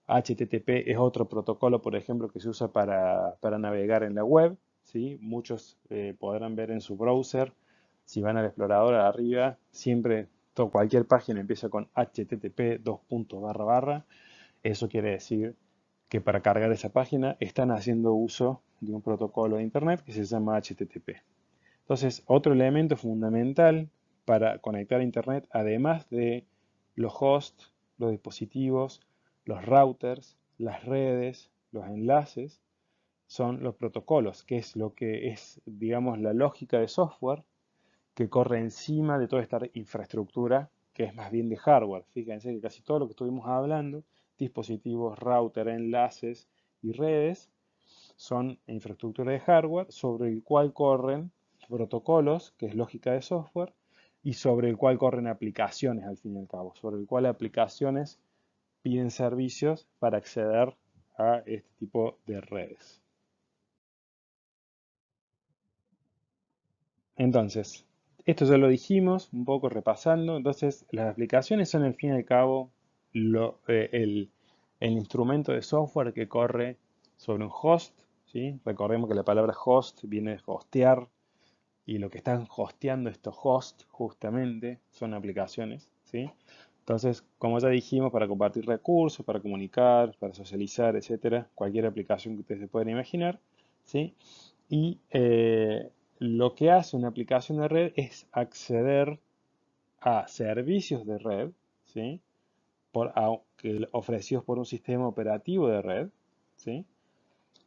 HTTP es otro protocolo, por ejemplo, que se usa para, navegar en la web. ¿sí? Muchos eh, podrán ver en su browser si van al explorador arriba, siempre cualquier página empieza con http dos Eso quiere decir que para cargar esa página están haciendo uso de un protocolo de Internet que se llama http. Entonces, otro elemento fundamental para conectar a Internet, además de los hosts, los dispositivos, los routers, las redes, los enlaces, son los protocolos, que es lo que es, digamos, la lógica de software que corre encima de toda esta infraestructura que es más bien de hardware. Fíjense que casi todo lo que estuvimos hablando, dispositivos, router, enlaces y redes, son infraestructura de hardware sobre el cual corren protocolos, que es lógica de software, y sobre el cual corren aplicaciones al fin y al cabo, sobre el cual aplicaciones piden servicios para acceder a este tipo de redes. Entonces, esto ya lo dijimos, un poco repasando. Entonces, las aplicaciones son, al fin y al cabo, eh, el, instrumento de software que corre sobre un host. ¿sí? Recordemos que la palabra host viene de hostear y lo que están hosteando estos hosts, justamente, son aplicaciones. ¿sí? Entonces, como ya dijimos, para compartir recursos, para comunicar, para socializar, etcétera, cualquier aplicación que ustedes se puedan imaginar. ¿sí? Y eh, lo que hace una aplicación de red es acceder a servicios de red, Por, ofrecidos por un sistema operativo de red,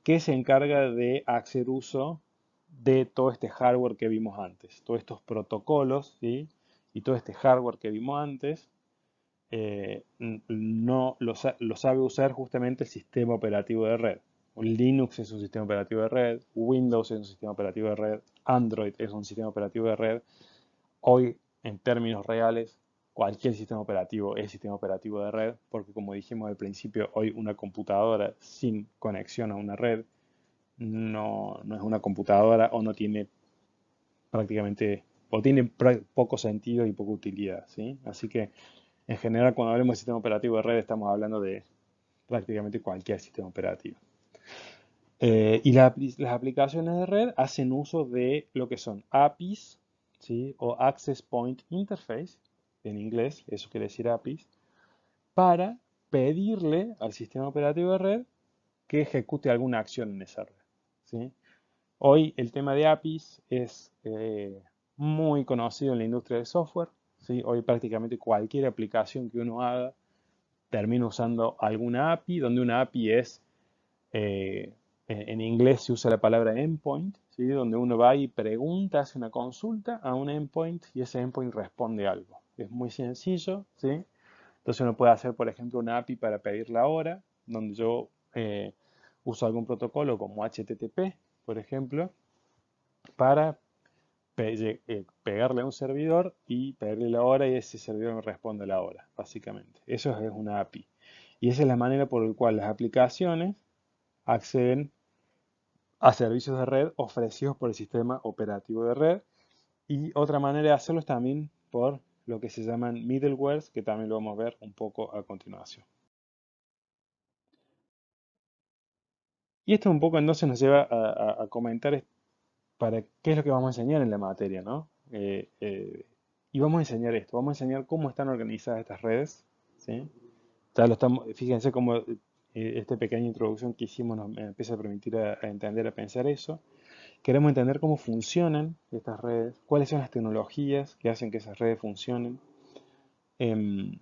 que se encarga de hacer uso de todo este hardware que vimos antes, todos estos protocolos y todo este hardware que vimos antes, eh, no lo, lo, sabe usar justamente el sistema operativo de red. Linux es un sistema operativo de red, Windows es un sistema operativo de red, Android es un sistema operativo de red, hoy en términos reales cualquier sistema operativo es sistema operativo de red, porque como dijimos al principio, hoy una computadora sin conexión a una red no, es una computadora o no tiene prácticamente o tiene poco sentido y poca utilidad. ¿sí? Así que en general cuando hablemos de sistema operativo de red estamos hablando de prácticamente cualquier sistema operativo. Eh, y las aplicaciones de red hacen uso de lo que son APIs o Access Point Interface, en inglés, eso quiere decir APIs, para pedirle al sistema operativo de red que ejecute alguna acción en esa red. Hoy el tema de APIs es eh, muy conocido en la industria del software. ¿sí? Hoy prácticamente cualquier aplicación que uno haga termina usando alguna API, donde una API es eh, eh, en inglés se usa la palabra endpoint, ¿sí? donde uno va y pregunta, hace una consulta a un endpoint y ese endpoint responde algo. Es muy sencillo, ¿sí? Entonces uno puede hacer, por ejemplo, una API para pedir la hora, donde yo eh, uso algún protocolo como HTTP, por ejemplo, para eh, pegarle a un servidor y pedirle la hora y ese servidor me responde la hora, básicamente. Eso es una API. Y esa es la manera por la cual las aplicaciones acceden a servicios de red ofrecidos por el sistema operativo de red. Y otra manera de hacerlo es también por lo que se llaman middlewares, que también lo vamos a ver un poco a continuación. Y esto un poco entonces nos lleva a, comentar para qué es lo que vamos a enseñar en la materia, eh, eh, y vamos a enseñar esto, vamos a enseñar cómo están organizadas estas redes, ¿sí? fíjense cómo eh, esta pequeña introducción que hicimos nos eh, empieza a permitir a, entender, a pensar eso. Queremos entender cómo funcionan estas redes, cuáles son las tecnologías que hacen que esas redes funcionen, em,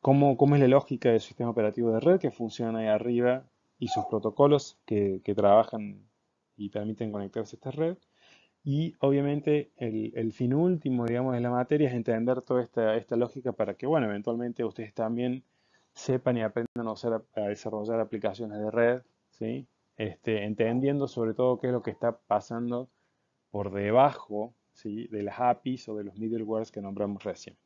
cómo, cómo, es la lógica del sistema operativo de red que funciona ahí arriba y sus protocolos que, que trabajan y permiten conectarse a esta red. Y obviamente el, el, fin último, digamos, de la materia es entender toda esta, esta lógica para que, bueno, eventualmente ustedes también sepan y aprendan a, desarrollar aplicaciones de red, este, entendiendo sobre todo qué es lo que está pasando por debajo de las APIs o de los middlewares que nombramos recién.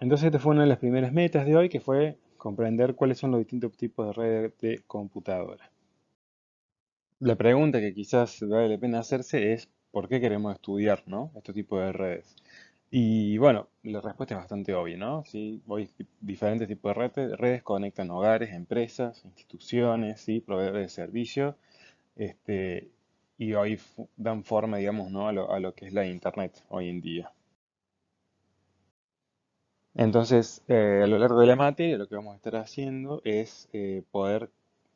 Entonces esta fue una de las primeras metas de hoy que fue comprender cuáles son los distintos tipos de redes de computadora. La pregunta que quizás vale la pena hacerse es ¿por qué queremos estudiar ¿no? este tipo de redes? Y bueno, la respuesta es bastante obvia, ¿no? ¿Sí? Hoy diferentes tipos de redes, redes conectan hogares, empresas, instituciones, proveedores de servicios, este, y hoy dan forma, digamos, ¿no? a, lo, que es la Internet hoy en día. Entonces, eh, a lo largo de la materia, lo que vamos a estar haciendo es eh, poder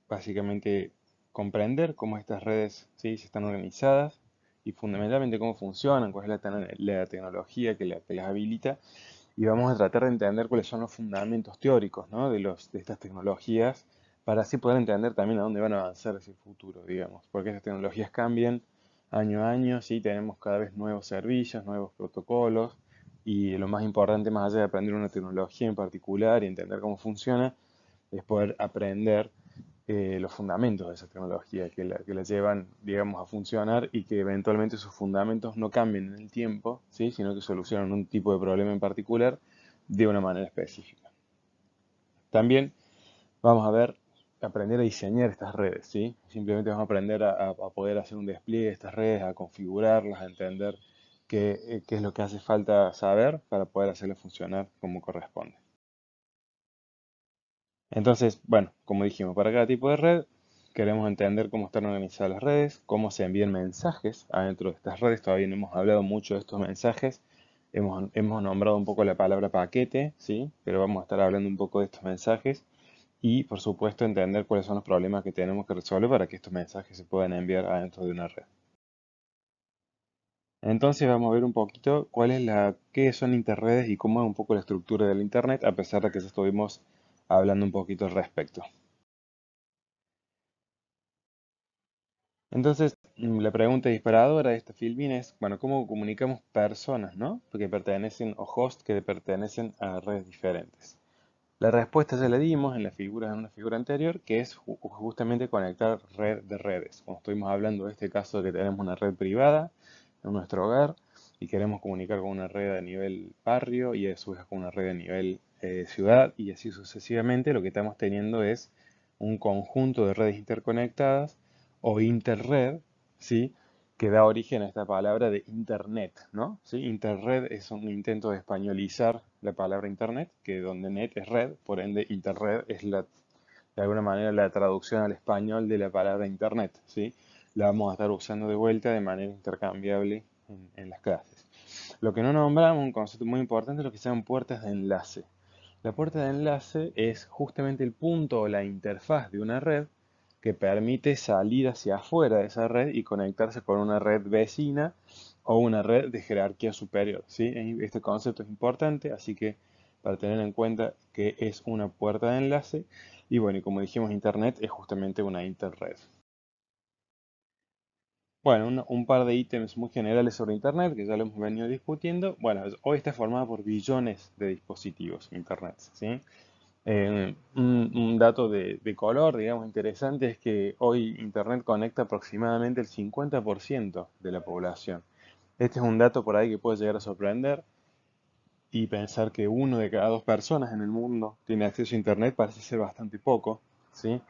básicamente comprender cómo estas redes ¿sí? se están organizadas, y fundamentalmente cómo funcionan, cuál es la, tecnología que, la, las habilita, y vamos a tratar de entender cuáles son los fundamentos teóricos de, estas tecnologías para así poder entender también a dónde van a avanzar ese futuro, digamos, porque estas tecnologías cambian año a año, sí, tenemos cada vez nuevos servicios, nuevos protocolos, y lo más importante, más allá de aprender una tecnología en particular y entender cómo funciona, es poder aprender eh, los fundamentos de esa tecnología que la, llevan, digamos, a funcionar y que eventualmente sus fundamentos no cambien en el tiempo, sino que solucionan un tipo de problema en particular de una manera específica. También vamos a ver, aprender a diseñar estas redes, Simplemente vamos a aprender a, poder hacer un despliegue de estas redes, a configurarlas, a entender qué, eh, qué es lo que hace falta saber para poder hacerlas funcionar como corresponde. Entonces, bueno, como dijimos, para cada tipo de red queremos entender cómo están organizadas las redes, cómo se envían mensajes adentro de estas redes. Todavía no hemos hablado mucho de estos mensajes. Hemos, nombrado un poco la palabra paquete, ¿sí? pero vamos a estar hablando un poco de estos mensajes y, por supuesto, entender cuáles son los problemas que tenemos que resolver para que estos mensajes se puedan enviar adentro de una red. Entonces vamos a ver un poquito cuál es la, qué son interredes y cómo es un poco la estructura del Internet, a pesar de que ya estuvimos hablando un poquito al respecto. Entonces, mm, la pregunta disparadora de este filmina es, bueno, ¿cómo comunicamos personas, no? Porque pertenecen, o hosts que pertenecen a redes diferentes. La respuesta ya la dimos en la figura, en una figura anterior, que es justamente conectar red de redes. Como estuvimos hablando de este caso de que tenemos una red privada en nuestro hogar y queremos comunicar con una red a nivel barrio y eso su vez con una red a nivel eh, ciudad y así sucesivamente, lo que estamos teniendo es un conjunto de redes interconectadas o interred, ¿sí? que da origen a esta palabra de Internet. ¿no? ¿Sí? Interred es un intento de españolizar la palabra Internet, que donde net es red, por ende Interred es la, de alguna manera la traducción al español de la palabra Internet. ¿sí? La vamos a estar usando de vuelta de manera intercambiable en, las clases. Lo que no nombramos, un concepto muy importante, es lo que sean puertas de enlace. La puerta de enlace es justamente el punto o la interfaz de una red que permite salir hacia afuera de esa red y conectarse con una red vecina o una red de jerarquía superior. ¿sí? Este concepto es importante, así que para tener en cuenta que es una puerta de enlace. Y bueno, y como dijimos, Internet es justamente una interred. Bueno, un, par de ítems muy generales sobre Internet que ya lo hemos venido discutiendo. Bueno, hoy está formada por billones de dispositivos Internet. ¿sí? Eh, un, dato de, de, color, digamos, interesante es que hoy Internet conecta aproximadamente el 50% de la población. Este es un dato por ahí que puede llegar a sorprender y pensar que uno de cada dos personas en el mundo tiene acceso a Internet parece ser bastante poco. ¿sí?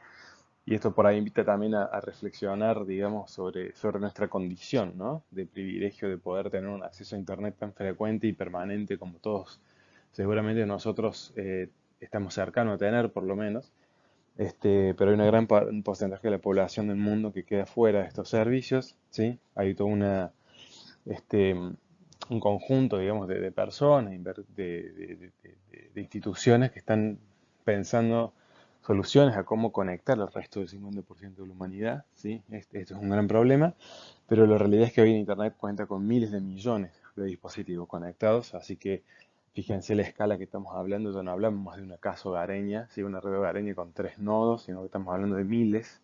Y esto por ahí invita también a, reflexionar, digamos, sobre, sobre nuestra condición, ¿no? De privilegio de poder tener un acceso a Internet tan frecuente y permanente como todos seguramente nosotros eh, estamos cercanos a tener, por lo menos. Este, pero hay una gran porcentaje de la población del mundo que queda fuera de estos servicios, ¿sí? Hay todo una, este, un conjunto, digamos, de, personas, de instituciones que están pensando soluciones a cómo conectar al resto del 50% de la humanidad. ¿sí? Este, esto es un gran problema, pero la realidad es que hoy en Internet cuenta con miles de millones de dispositivos conectados, así que fíjense la escala que estamos hablando, ya no hablamos más de una casa hogareña, una red hogareña con tres nodos, sino que estamos hablando de miles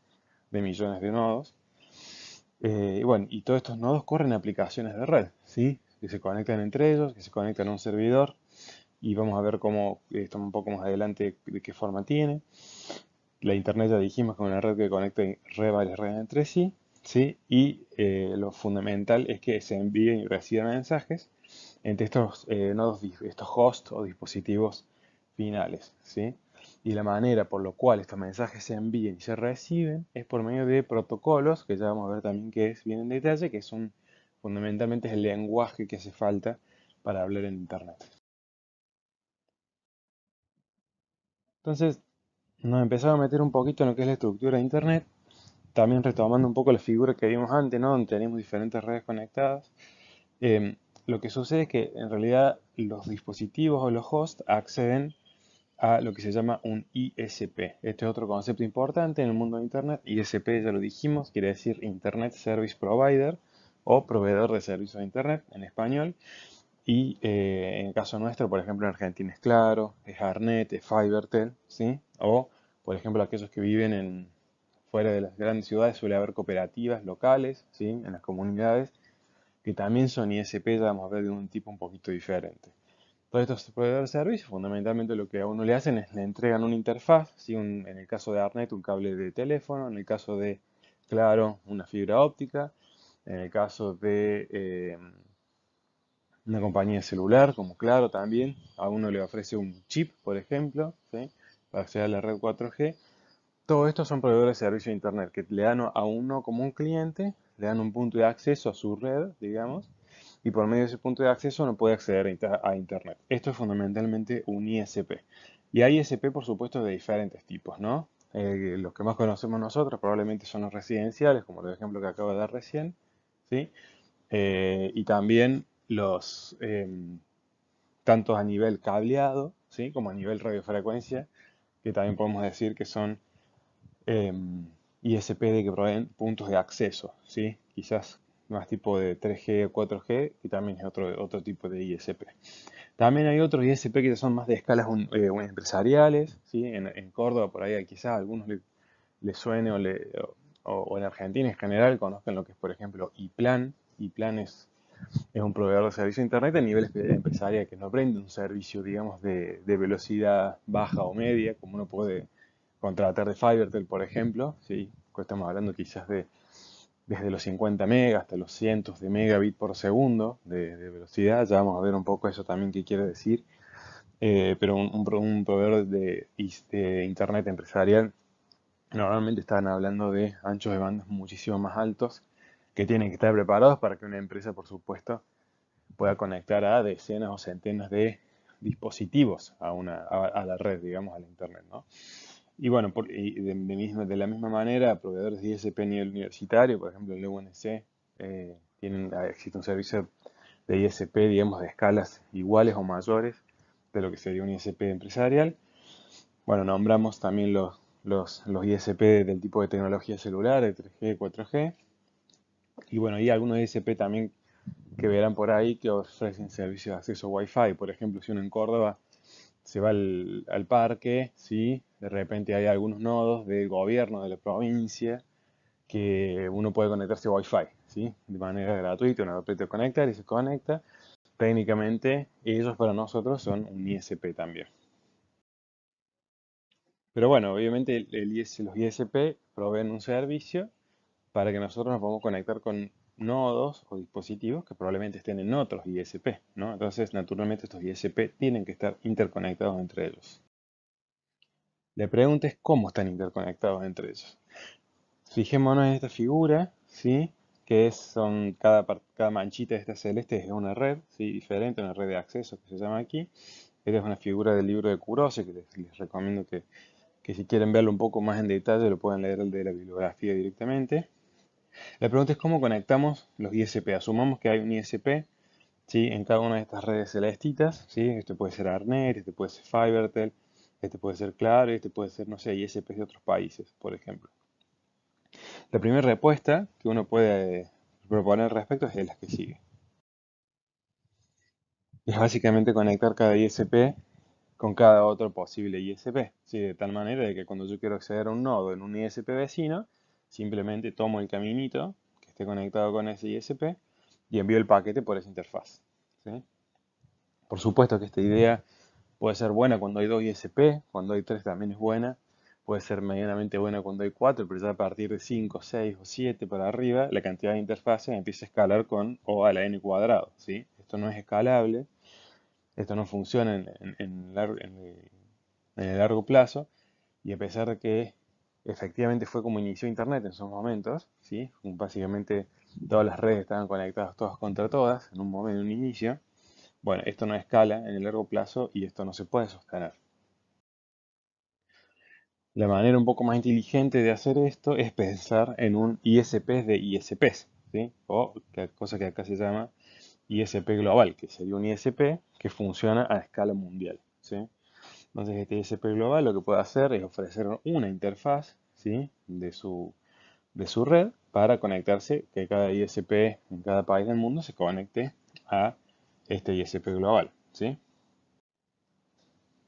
de millones de nodos. Eh, y bueno, y todos estos nodos corren aplicaciones de red, ¿sí? que se conectan entre ellos, que se conectan a un servidor, y vamos a ver cómo, eh, esto un poco más adelante, de qué forma tiene. La internet ya dijimos que es una red que conecta re varias redes entre sí, ¿sí? y eh, lo fundamental es que se envíen y reciban mensajes entre estos eh, nodos, estos hosts o dispositivos finales. ¿sí? Y la manera por la cual estos mensajes se envíen y se reciben es por medio de protocolos, que ya vamos a ver también qué es bien en detalle, que son fundamentalmente es el lenguaje que hace falta para hablar en Internet. Entonces, nos empezamos a meter un poquito en lo que es la estructura de Internet, también retomando un poco la figura que vimos antes, ¿no? donde tenemos diferentes redes conectadas. Em, lo que sucede es que en realidad los dispositivos o los hosts acceden a lo que se llama un ISP. Este es otro concepto importante en el mundo de Internet. ISP ya lo dijimos, quiere decir Internet Service Provider o proveedor de servicios de Internet en español. Y eh, en el caso nuestro, por ejemplo, en Argentina es Claro, es Arnet, es Fivertel, ¿sí? O, por ejemplo, aquellos que viven en, fuera de las grandes ciudades suele haber cooperativas locales, ¿sí? En las comunidades, que también son ISP, ya vamos a ver de un tipo un poquito diferente. Todos estos proveedores de servicio fundamentalmente lo que a uno le hacen es le entregan una interfaz, ¿sí? en el caso de Arnet, un cable de teléfono, en el caso de Claro, una fibra óptica, en el caso de... Eh, una compañía celular, como Claro también, a uno le ofrece un chip, por ejemplo, para acceder a la red 4G. Todo esto son proveedores de servicio de Internet que le dan a uno como un cliente, le dan un punto de acceso a su red, digamos, y por medio de ese punto de acceso uno puede acceder a Internet. Esto es fundamentalmente un ISP. Y hay ISP, por supuesto, de diferentes tipos, ¿no? Eh, los que más conocemos nosotros probablemente son los residenciales, como el ejemplo que acabo de dar recién, ¿sí? Eh, y también los eh, em, tanto a nivel cableado ¿sí? como a nivel radiofrecuencia, que también podemos decir que son em, ISP de que proveen puntos de acceso, ¿sí? quizás más tipo de 3G o 4G, y también es otro, otro tipo de ISP. También hay otros ISP que son más de escalas eh, empresariales, ¿sí? en, Córdoba por ahí quizás a algunos les suene o, o, en Argentina en general conozcan lo que es por ejemplo IPLAN, IPLAN es es un proveedor de servicio de Internet a nivel empresarial que no prende un servicio, digamos, de, velocidad baja o media, como uno puede contratar de Fivertel, por ejemplo, ¿sí? Pues estamos hablando quizás de desde los 50 megas hasta los cientos de megabits por segundo de, velocidad, ya vamos a ver un poco eso también qué quiere decir, eh, pero un, proveedor de, de Internet empresarial normalmente estaban hablando de anchos de bandas muchísimo más altos que tienen que estar preparados para que una empresa, por supuesto, pueda conectar a decenas o centenas de dispositivos a, la red, digamos, al Internet. Y bueno, de, la misma manera, proveedores de ISP a nivel universitario, por ejemplo, el UNC, eh, tienen, ah, existe un servicio de ISP, digamos, de escalas iguales o mayores de lo que sería un ISP empresarial. Bueno, nombramos también los, los, los ISP del tipo de tecnología celular, de 3G, 4G. Y bueno, hay algunos ISP también que verán por ahí que ofrecen servicios de acceso Wi-Fi. Por ejemplo, si uno en Córdoba se va al, parque, ¿sí? de repente hay algunos nodos del gobierno de la provincia que uno puede conectarse a Wi-Fi, ¿sí? de manera gratuita, uno aprieta conectar y se conecta. Técnicamente, ellos para nosotros son un ISP también. Pero bueno, obviamente los ISP proveen un servicio para que nosotros nos podamos conectar con nodos o dispositivos que probablemente estén en otros ISP. ¿no? Entonces, naturalmente, estos ISP tienen que estar interconectados entre ellos. La pregunta es cómo están interconectados entre ellos. Fijémonos en esta figura, ¿sí? que es, son cada, cada manchita de esta celeste es una red ¿sí? diferente, una red de acceso que se llama aquí. Esta es una figura del libro de Curose que les, recomiendo que, que si quieren verlo un poco más en detalle lo pueden leer el de la bibliografía directamente. La pregunta es cómo conectamos los ISP. Asumamos que hay un ISP en cada una de estas redes celestitas. ¿sí? Este puede ser Arnet, este puede ser Fibertel, este puede ser Claro, este puede ser, no sé, ISP de otros países, por ejemplo. La primera respuesta que uno puede eh, proponer al respecto es la que sigue. Es básicamente conectar cada ISP con cada otro posible ISP, de tal manera de que cuando yo quiero acceder a un nodo en un ISP vecino, Simplemente tomo el caminito que esté conectado con ese ISP y envío el paquete por esa interfaz. Por supuesto que esta idea puede ser buena cuando hay dos ISP, cuando hay tres también es buena, puede ser medianamente buena cuando hay cuatro, pero ya a partir de 5, 6 o siete para arriba, la cantidad de interfaces empieza a escalar con O a la n cuadrado. Esto no es escalable, esto no funciona en, en el largo plazo, y a pesar de que efectivamente fue como inició Internet en esos momentos, ¿sí? Básicamente todas las redes estaban conectadas todas contra todas en un momento, en un inicio. Bueno, esto no escala en el largo plazo y esto no se puede sostener. La manera un poco más inteligente de hacer esto es pensar en un ISP de ISPs, o cosa que acá se llama ISP global, que sería un ISP que funciona a escala mundial. ¿sí? Entonces este ISP global lo que puede hacer es ofrecer una interfaz de, su, de su red para conectarse, que cada ISP en cada país del mundo se conecte a este ISP global. ¿sí?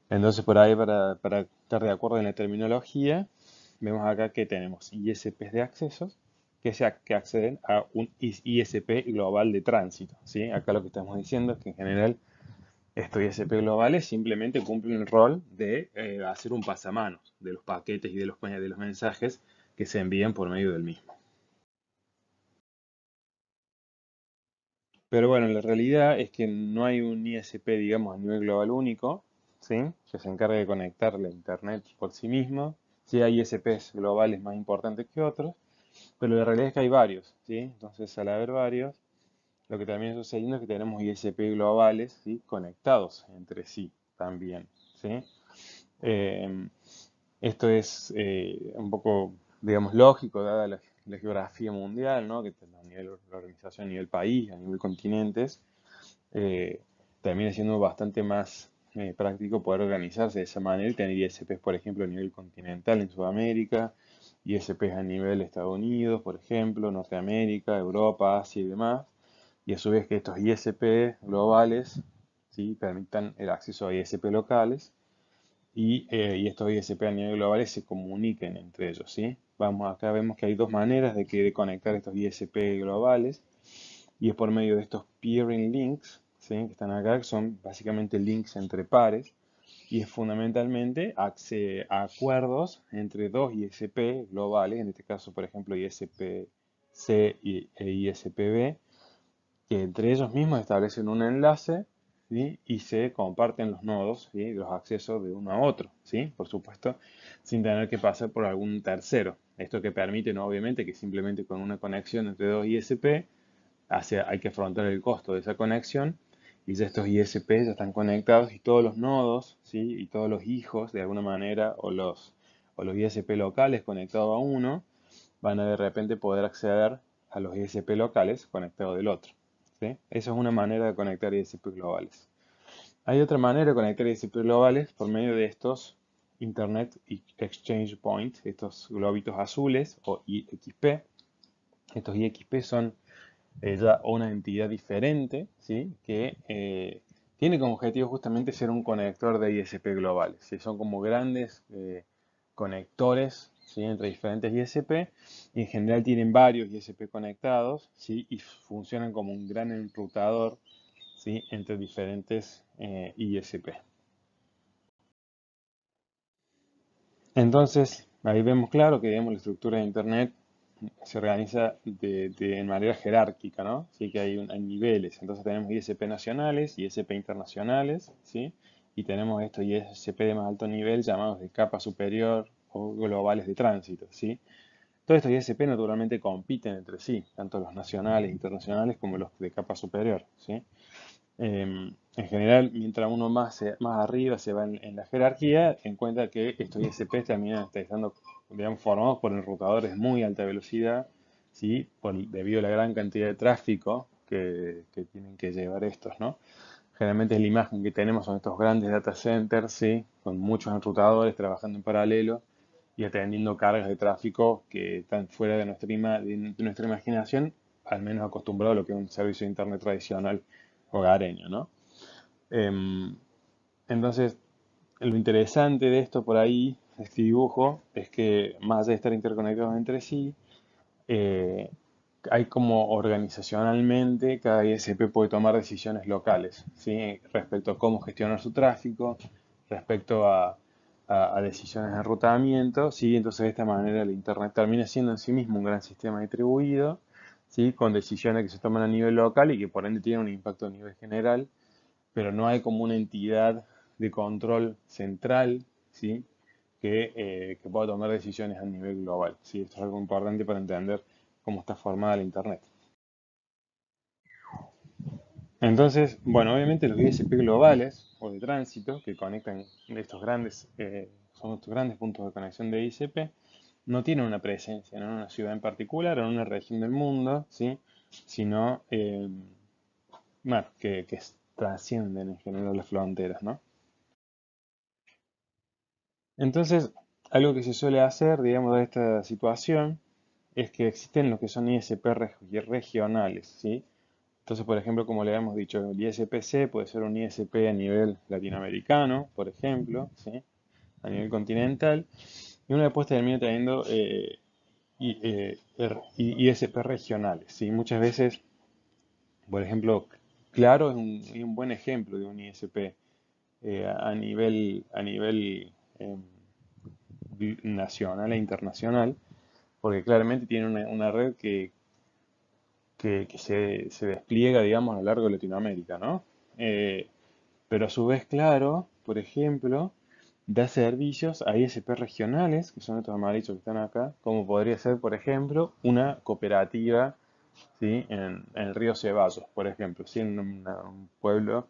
Entonces por ahí para, estar de acuerdo en la terminología, vemos acá que tenemos ISPs de accesos que, que acceden a un ISP global de tránsito. ¿sí? Acá lo que estamos diciendo es que en general estos ISP globales simplemente cumplen el rol de eh, hacer un pasamanos de los paquetes y de los, mensajes que se envían por medio del mismo. Pero bueno, la realidad es que no hay un ISP, digamos, a nivel global único, ¿sí? que se encargue de conectar la Internet por sí mismo. Sí hay ISPs globales más importantes que otros, pero la realidad es que hay varios. ¿sí? Entonces, al haber varios, lo que también sucediendo es que tenemos ISP globales conectados entre sí también. Em, esto es eh, un poco, digamos, lógico, dada la, geografía mundial, ¿no? que a nivel la organización, a nivel país, a nivel continentes, eh, también siendo bastante más eh, práctico poder organizarse de esa manera y tener ISPs, por ejemplo, a nivel continental en Sudamérica, ISPs a nivel Estados Unidos, por ejemplo, Norteamérica, Europa, Asia y demás, y a su vez que estos ISP globales ¿sí? permitan el acceso a ISP locales y, eh, estos ISP a nivel global se comuniquen entre ellos. ¿sí? Vamos, acá vemos que hay dos maneras de, que, conectar estos ISP globales y es por medio de estos peering links ¿sí? que están acá, que son básicamente links entre pares y es fundamentalmente a acuerdos entre dos ISP globales, en este caso por ejemplo ISP-C y e ISP-B que entre ellos mismos establecen un enlace y se comparten los nodos y los accesos de uno a otro, ¿sí? por supuesto, sin tener que pasar por algún tercero. Esto que permite, ¿no? obviamente, que simplemente con una conexión entre dos ISP hay que afrontar el costo de esa conexión y ya estos ISP ya están conectados y todos los nodos ¿sí? y todos los hijos de alguna manera o los, o los ISP locales conectados a uno van a de repente poder acceder a los ISP locales conectados del otro. Esa es una manera de conectar ISP globales. Hay otra manera de conectar ISP globales por medio de estos Internet Exchange Points, estos globitos azules o IXP. Estos IXP son eh, ya una entidad diferente ¿sí? que eh, tiene como objetivo justamente ser un conector de ISP globales. Son como grandes eh, conectores entre diferentes ISP y en general tienen varios ISP conectados ¿sí? y funcionan como un gran enrutador entre diferentes eh, ISP. Entonces, ahí vemos claro que la estructura de Internet se organiza de, manera jerárquica, ¿no? que hay, niveles. Entonces tenemos ISP nacionales, ISP internacionales, ¿sí? Y tenemos estos ISP de más alto nivel llamados de capa superior, o globales de tránsito. ¿sí? Todos estos ISP naturalmente compiten entre sí, tanto los nacionales, e internacionales como los de capa superior. ¿sí? Em, en general, mientras uno más, más arriba se va en, la jerarquía, encuentra que estos ISP también están formados por enrutadores muy alta velocidad, ¿sí? debido a la gran cantidad de tráfico que, tienen que llevar estos. ¿no? Generalmente es la imagen que tenemos son estos grandes data centers, ¿sí? con muchos enrutadores trabajando en paralelo y atendiendo cargas de tráfico que están fuera de nuestra, imaginación, al menos acostumbrado a lo que es un servicio de Internet tradicional hogareño. Em, entonces, lo interesante de esto por ahí, este dibujo, es que más allá de estar interconectados entre sí, eh, hay como organizacionalmente cada ISP puede tomar decisiones locales ¿sí? respecto a cómo gestionar su tráfico, respecto a a, decisiones de enrutamiento, ¿sí? entonces de esta manera el Internet termina siendo en sí mismo un gran sistema distribuido, ¿sí? con decisiones que se toman a nivel local y que por ende tienen un impacto a nivel general, pero no hay como una entidad de control central ¿sí? que, eh, pueda tomar decisiones a nivel global. ¿sí? Esto es algo importante para entender cómo está formada el Internet. Entonces, bueno, obviamente los ISP globales o de tránsito que conectan estos grandes, eh, son estos grandes puntos de conexión de ISP, no tienen una presencia en una ciudad en particular o en una región del mundo, ¿sí? sino eh, bueno, que, trascienden en general las fronteras. ¿no? Entonces, algo que se suele hacer, digamos, de esta situación es que existen lo que son ISP regionales, ¿sí? Entonces, por ejemplo, como le habíamos dicho, el ISPC puede ser un ISP a nivel latinoamericano, por ejemplo, a nivel continental. Y uno después termina teniendo eh, ISP eh, er, regionales. ¿sí? Muchas veces, por ejemplo, Claro es un, buen ejemplo de un ISP eh, a nivel, a nivel em, nacional e internacional, porque claramente tiene una red que que, se, despliega, digamos, a lo largo de Latinoamérica, ¿no? Eh, pero a su vez, claro, por ejemplo, da servicios a ISP regionales, que son estos amarillos que están acá, como podría ser, por ejemplo, una cooperativa ¿sí? en, el río Ceballos, por ejemplo, si en un pueblo,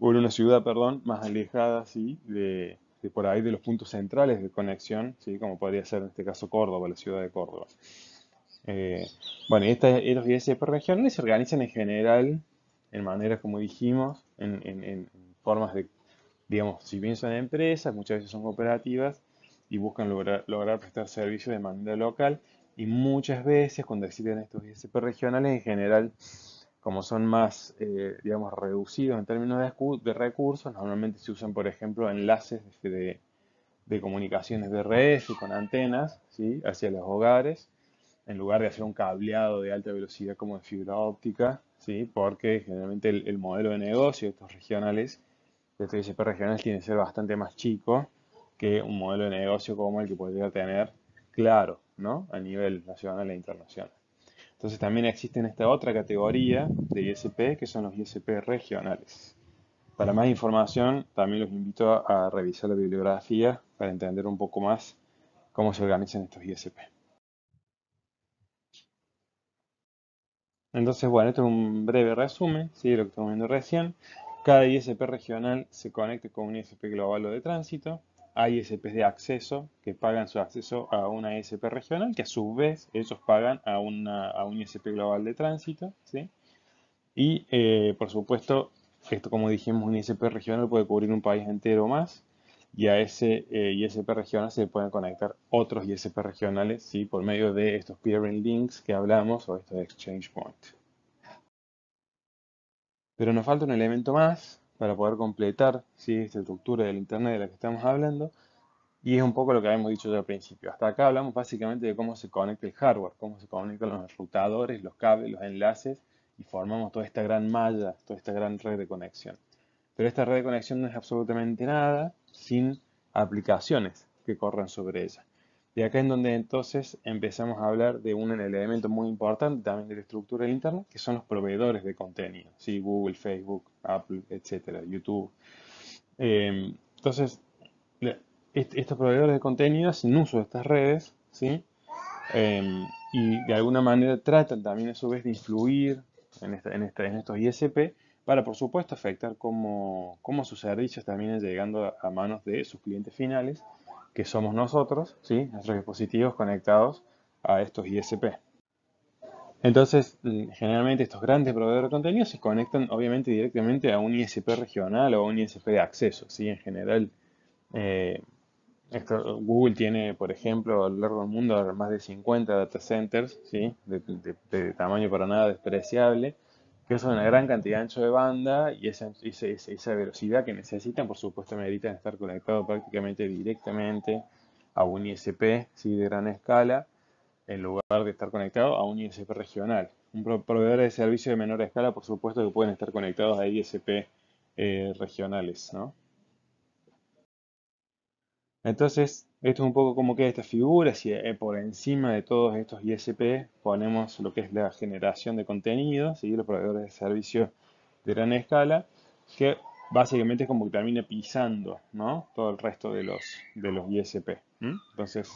o en una ciudad, perdón, más alejada así de, de por ahí de los puntos centrales de conexión, ¿sí? como podría ser en este caso Córdoba, la ciudad de Córdoba. Eh, bueno, y estas, regionales se organizan en general en maneras, como dijimos, en, formas de, digamos, si bien son empresas, muchas veces son cooperativas y buscan lograr, prestar servicios de manera local y muchas veces cuando existen estos ISP regionales en general, como son más, eh, digamos, reducidos en términos de, recursos, normalmente se usan, por ejemplo, enlaces de, comunicaciones de redes y con antenas ¿sí? hacia los hogares en lugar de hacer un cableado de alta velocidad como de fibra óptica, ¿sí? porque generalmente el, modelo de negocio de estos regionales, de estos ISP regionales, tiene que ser bastante más chico que un modelo de negocio como el que podría tener claro ¿no? a nivel nacional e internacional. Entonces también existe en esta otra categoría de ISP que son los ISP regionales. Para más información también los invito a, a revisar la bibliografía para entender un poco más cómo se organizan estos ISP. Entonces, bueno, esto es un breve resumen ¿sí? de lo que estamos viendo recién. Cada ISP regional se conecta con un ISP global o de tránsito. Hay ISPs de acceso que pagan su acceso a una ISP regional, que a su vez ellos pagan a, una, un ISP global de tránsito. Y, eh, por supuesto, esto como dijimos, un ISP regional puede cubrir un país entero más y a ese eh, ISP regional se pueden conectar otros ISP regionales ¿sí? por medio de estos peering links que hablamos o estos exchange points. Pero nos falta un elemento más para poder completar ¿sí? esta estructura del Internet de la que estamos hablando y es un poco lo que habíamos dicho ya al principio. Hasta acá hablamos básicamente de cómo se conecta el hardware, cómo se conectan los enrutadores, los cables, los enlaces y formamos toda esta gran malla, toda esta gran red de conexión. Pero esta red de conexión no es absolutamente nada sin aplicaciones que corran sobre ella. De acá en donde entonces empezamos a hablar de un elemento muy importante también de la estructura del Internet, que son los proveedores de contenido, ¿sí? Google, Facebook, Apple, etcétera, YouTube. Em, entonces, estos proveedores de contenido hacen uso de estas redes, ¿sí? Em, y de alguna manera tratan también a su vez de influir en, en, en estos ISP para por supuesto afectar cómo, cómo sus servicios terminan llegando a, manos de sus clientes finales, que somos nosotros, ¿sí? nuestros dispositivos conectados a estos ISP. Entonces, generalmente estos grandes proveedores de contenido se conectan obviamente directamente a un ISP regional o a un ISP de acceso. ¿sí? En general, eh, Google tiene, por ejemplo, a lo largo del mundo más de 50 data centers ¿sí? de tamaño para nada despreciable que son una gran cantidad de ancho de banda y esa, velocidad que necesitan, por supuesto, meritan estar conectados prácticamente directamente a un ISP de gran escala, en lugar de estar conectado a un ISP regional. Un proveedor de servicio de menor escala, por supuesto, que pueden estar conectados a ISP eh, regionales. ¿no? Entonces, esto es un poco como queda esta figura, si eh, por encima de todos estos ISP ponemos lo que es la generación de contenido, seguir los proveedores de servicios de gran escala, que básicamente es como que termina pisando todo el resto de los, de los ISP. Entonces,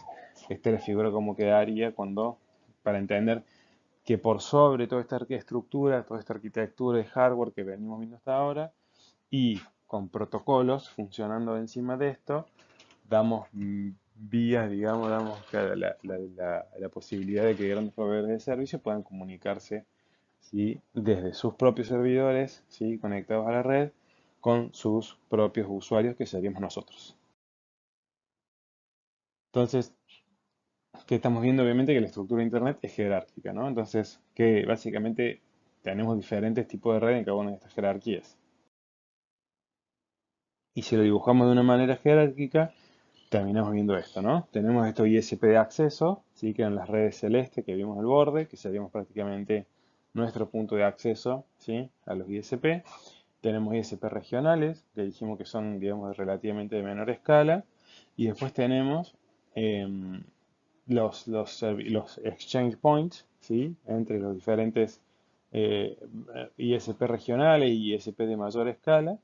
esta es la figura como quedaría cuando, para entender que por sobre toda esta estructura, toda esta arquitectura de hardware que venimos viendo hasta ahora, y con protocolos funcionando encima de esto, damos vías, digamos, damos la, posibilidad de que grandes proveedores de servicios puedan comunicarse ¿sí? desde sus propios servidores ¿sí? conectados a la red con sus propios usuarios, que seríamos nosotros. Entonces, que estamos viendo obviamente que la estructura de Internet es jerárquica, ¿no? Entonces, que básicamente tenemos diferentes tipos de red en cada una de estas jerarquías. Y si lo dibujamos de una manera jerárquica, terminamos viendo esto, ¿no? Tenemos estos ISP de acceso, ¿sí? que eran las redes celeste que vimos al borde, que seríamos prácticamente nuestro punto de acceso a los ISP. Tenemos ISP regionales, que dijimos que son, digamos, relativamente de menor escala. Y después tenemos em, los, los, exchange points, ¿sí? entre los diferentes eh, ISP regionales y ISP de mayor escala.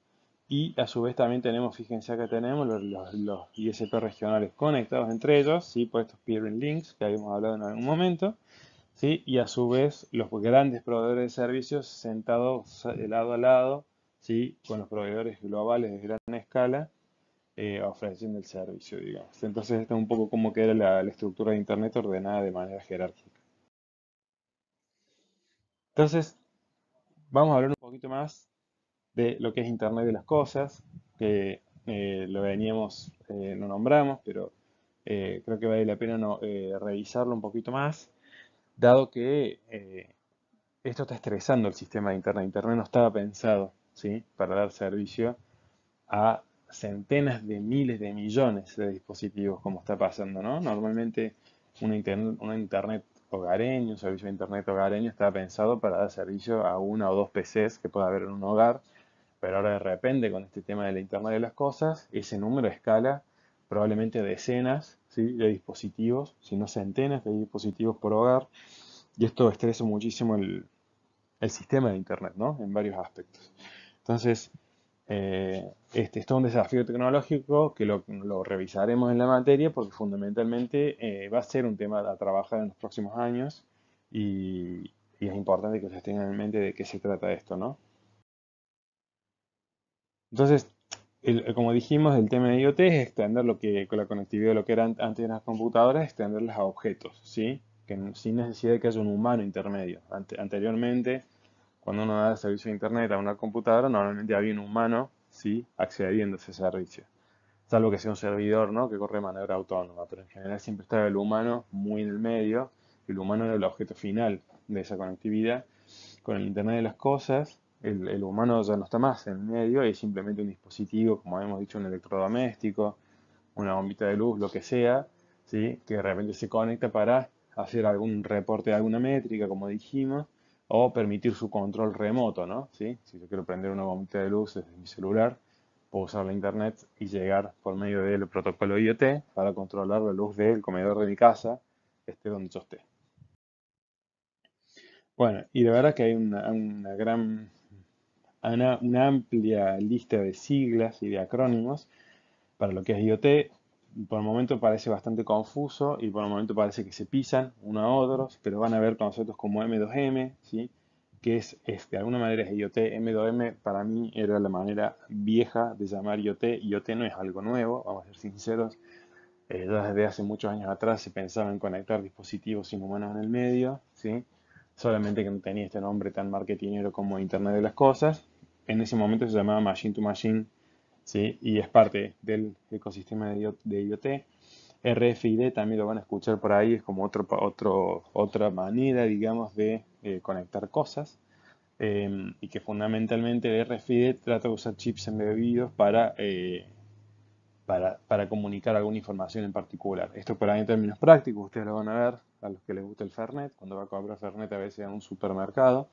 Y a su vez también tenemos, fíjense acá tenemos los, ISP regionales conectados entre ellos, ¿sí? por estos peering links que habíamos hablado en algún momento. ¿sí? Y a su vez los grandes proveedores de servicios sentados de lado a lado ¿sí? con los proveedores globales de gran escala eh, ofreciendo el servicio, digamos. Entonces esto es un poco como que era la estructura de Internet ordenada de manera jerárquica. Entonces, vamos a hablar un poquito más de lo que es Internet de las Cosas, que eh, lo veníamos, eh, no nombramos, pero eh, creo que vale la pena no, revisarlo un poquito más, dado que esto está estresando el sistema de Internet. Internet no estaba pensado ¿sí? para dar servicio a centenas de miles de millones de dispositivos, como está pasando, ¿no? Normalmente un internet, internet hogareño, un servicio de internet hogareño estaba pensado para dar servicio a una o dos PCs que pueda haber en un hogar pero ahora de repente con este tema de la Internet de las Cosas, ese número escala probablemente decenas de dispositivos, si no centenas de dispositivos por hogar. Y esto estresa muchísimo el, sistema de Internet, ¿no? En varios aspectos. Entonces, eh, este, es un desafío tecnológico que lo, revisaremos en la materia porque fundamentalmente eh, va a ser un tema a trabajar en los próximos años y, es importante que ustedes tengan en mente de qué se trata esto, ¿no? Entonces, como dijimos, el tema de IoT es extender lo que, con la conectividad de lo que eran antes las computadoras, extenderlas a objetos, ¿sí? Que, sin necesidad de que haya un humano intermedio. anteriormente, cuando uno daba servicio de internet a una computadora, normalmente había un humano, ¿sí? Accediendo a ese servicio. Salvo que sea un servidor, ¿no? Que corre de manera autónoma, pero en general siempre estaba el humano muy en el medio, el humano era el objeto final de esa conectividad. Con el Internet de las Cosas, el, humano ya no está más en medio, es simplemente un dispositivo, como hemos dicho, un electrodoméstico, una bombita de luz, lo que sea, que de repente se conecta para hacer algún reporte de alguna métrica, como dijimos, o permitir su control remoto, ¿no? Si yo quiero prender una bombita de luz desde mi celular, puedo usar la internet y llegar por medio del protocolo IoT para controlar la luz del comedor de mi casa, esté donde yo esté. Bueno, y de verdad que hay una gran una, amplia lista de siglas y de acrónimos para lo que es IoT. Por el momento parece bastante confuso y por el momento parece que se pisan uno a otros, pero van a ver conceptos como M2M, ¿sí? que es, de alguna manera es IoT. M2M para mí era la manera vieja de llamar IoT. IoT no es algo nuevo, vamos a ser sinceros. Eh, desde hace muchos años atrás se pensaba en conectar dispositivos inhumanos en el medio, ¿sí? solamente que no tenía este nombre tan marketingero como Internet de las Cosas en ese momento se llamaba Machine to Machine, y es parte del ecosistema de IoT. RFID también lo van a escuchar por ahí, es como otro, otro, otra manera, digamos, de eh, conectar cosas. Em, y que fundamentalmente el RFID trata de usar chips embebidos eh, para, para, comunicar alguna información en particular. Esto para ahí en términos prácticos, ustedes lo van a ver, a los que les gusta el Fernet, cuando va a comprar Fernet a veces en un supermercado,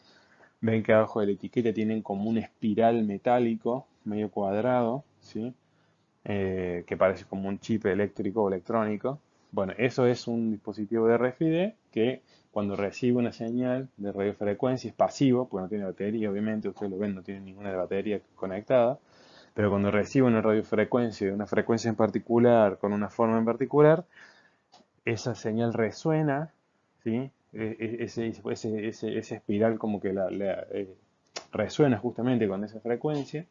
Ven que abajo de la etiqueta tienen como un espiral metálico, medio cuadrado, ¿sí? Eh, que parece como un chip eléctrico o electrónico. Bueno, eso es un dispositivo de RFID e que cuando recibe una señal de radiofrecuencia es pasivo, porque no tiene batería, obviamente, ustedes lo ven, no tiene ninguna batería conectada, pero cuando recibe una radiofrecuencia de una frecuencia en particular, con una forma en particular, esa señal resuena, ¿sí? E-, e-, ese, espiral como que la, eh, resuena justamente con esa frecuencia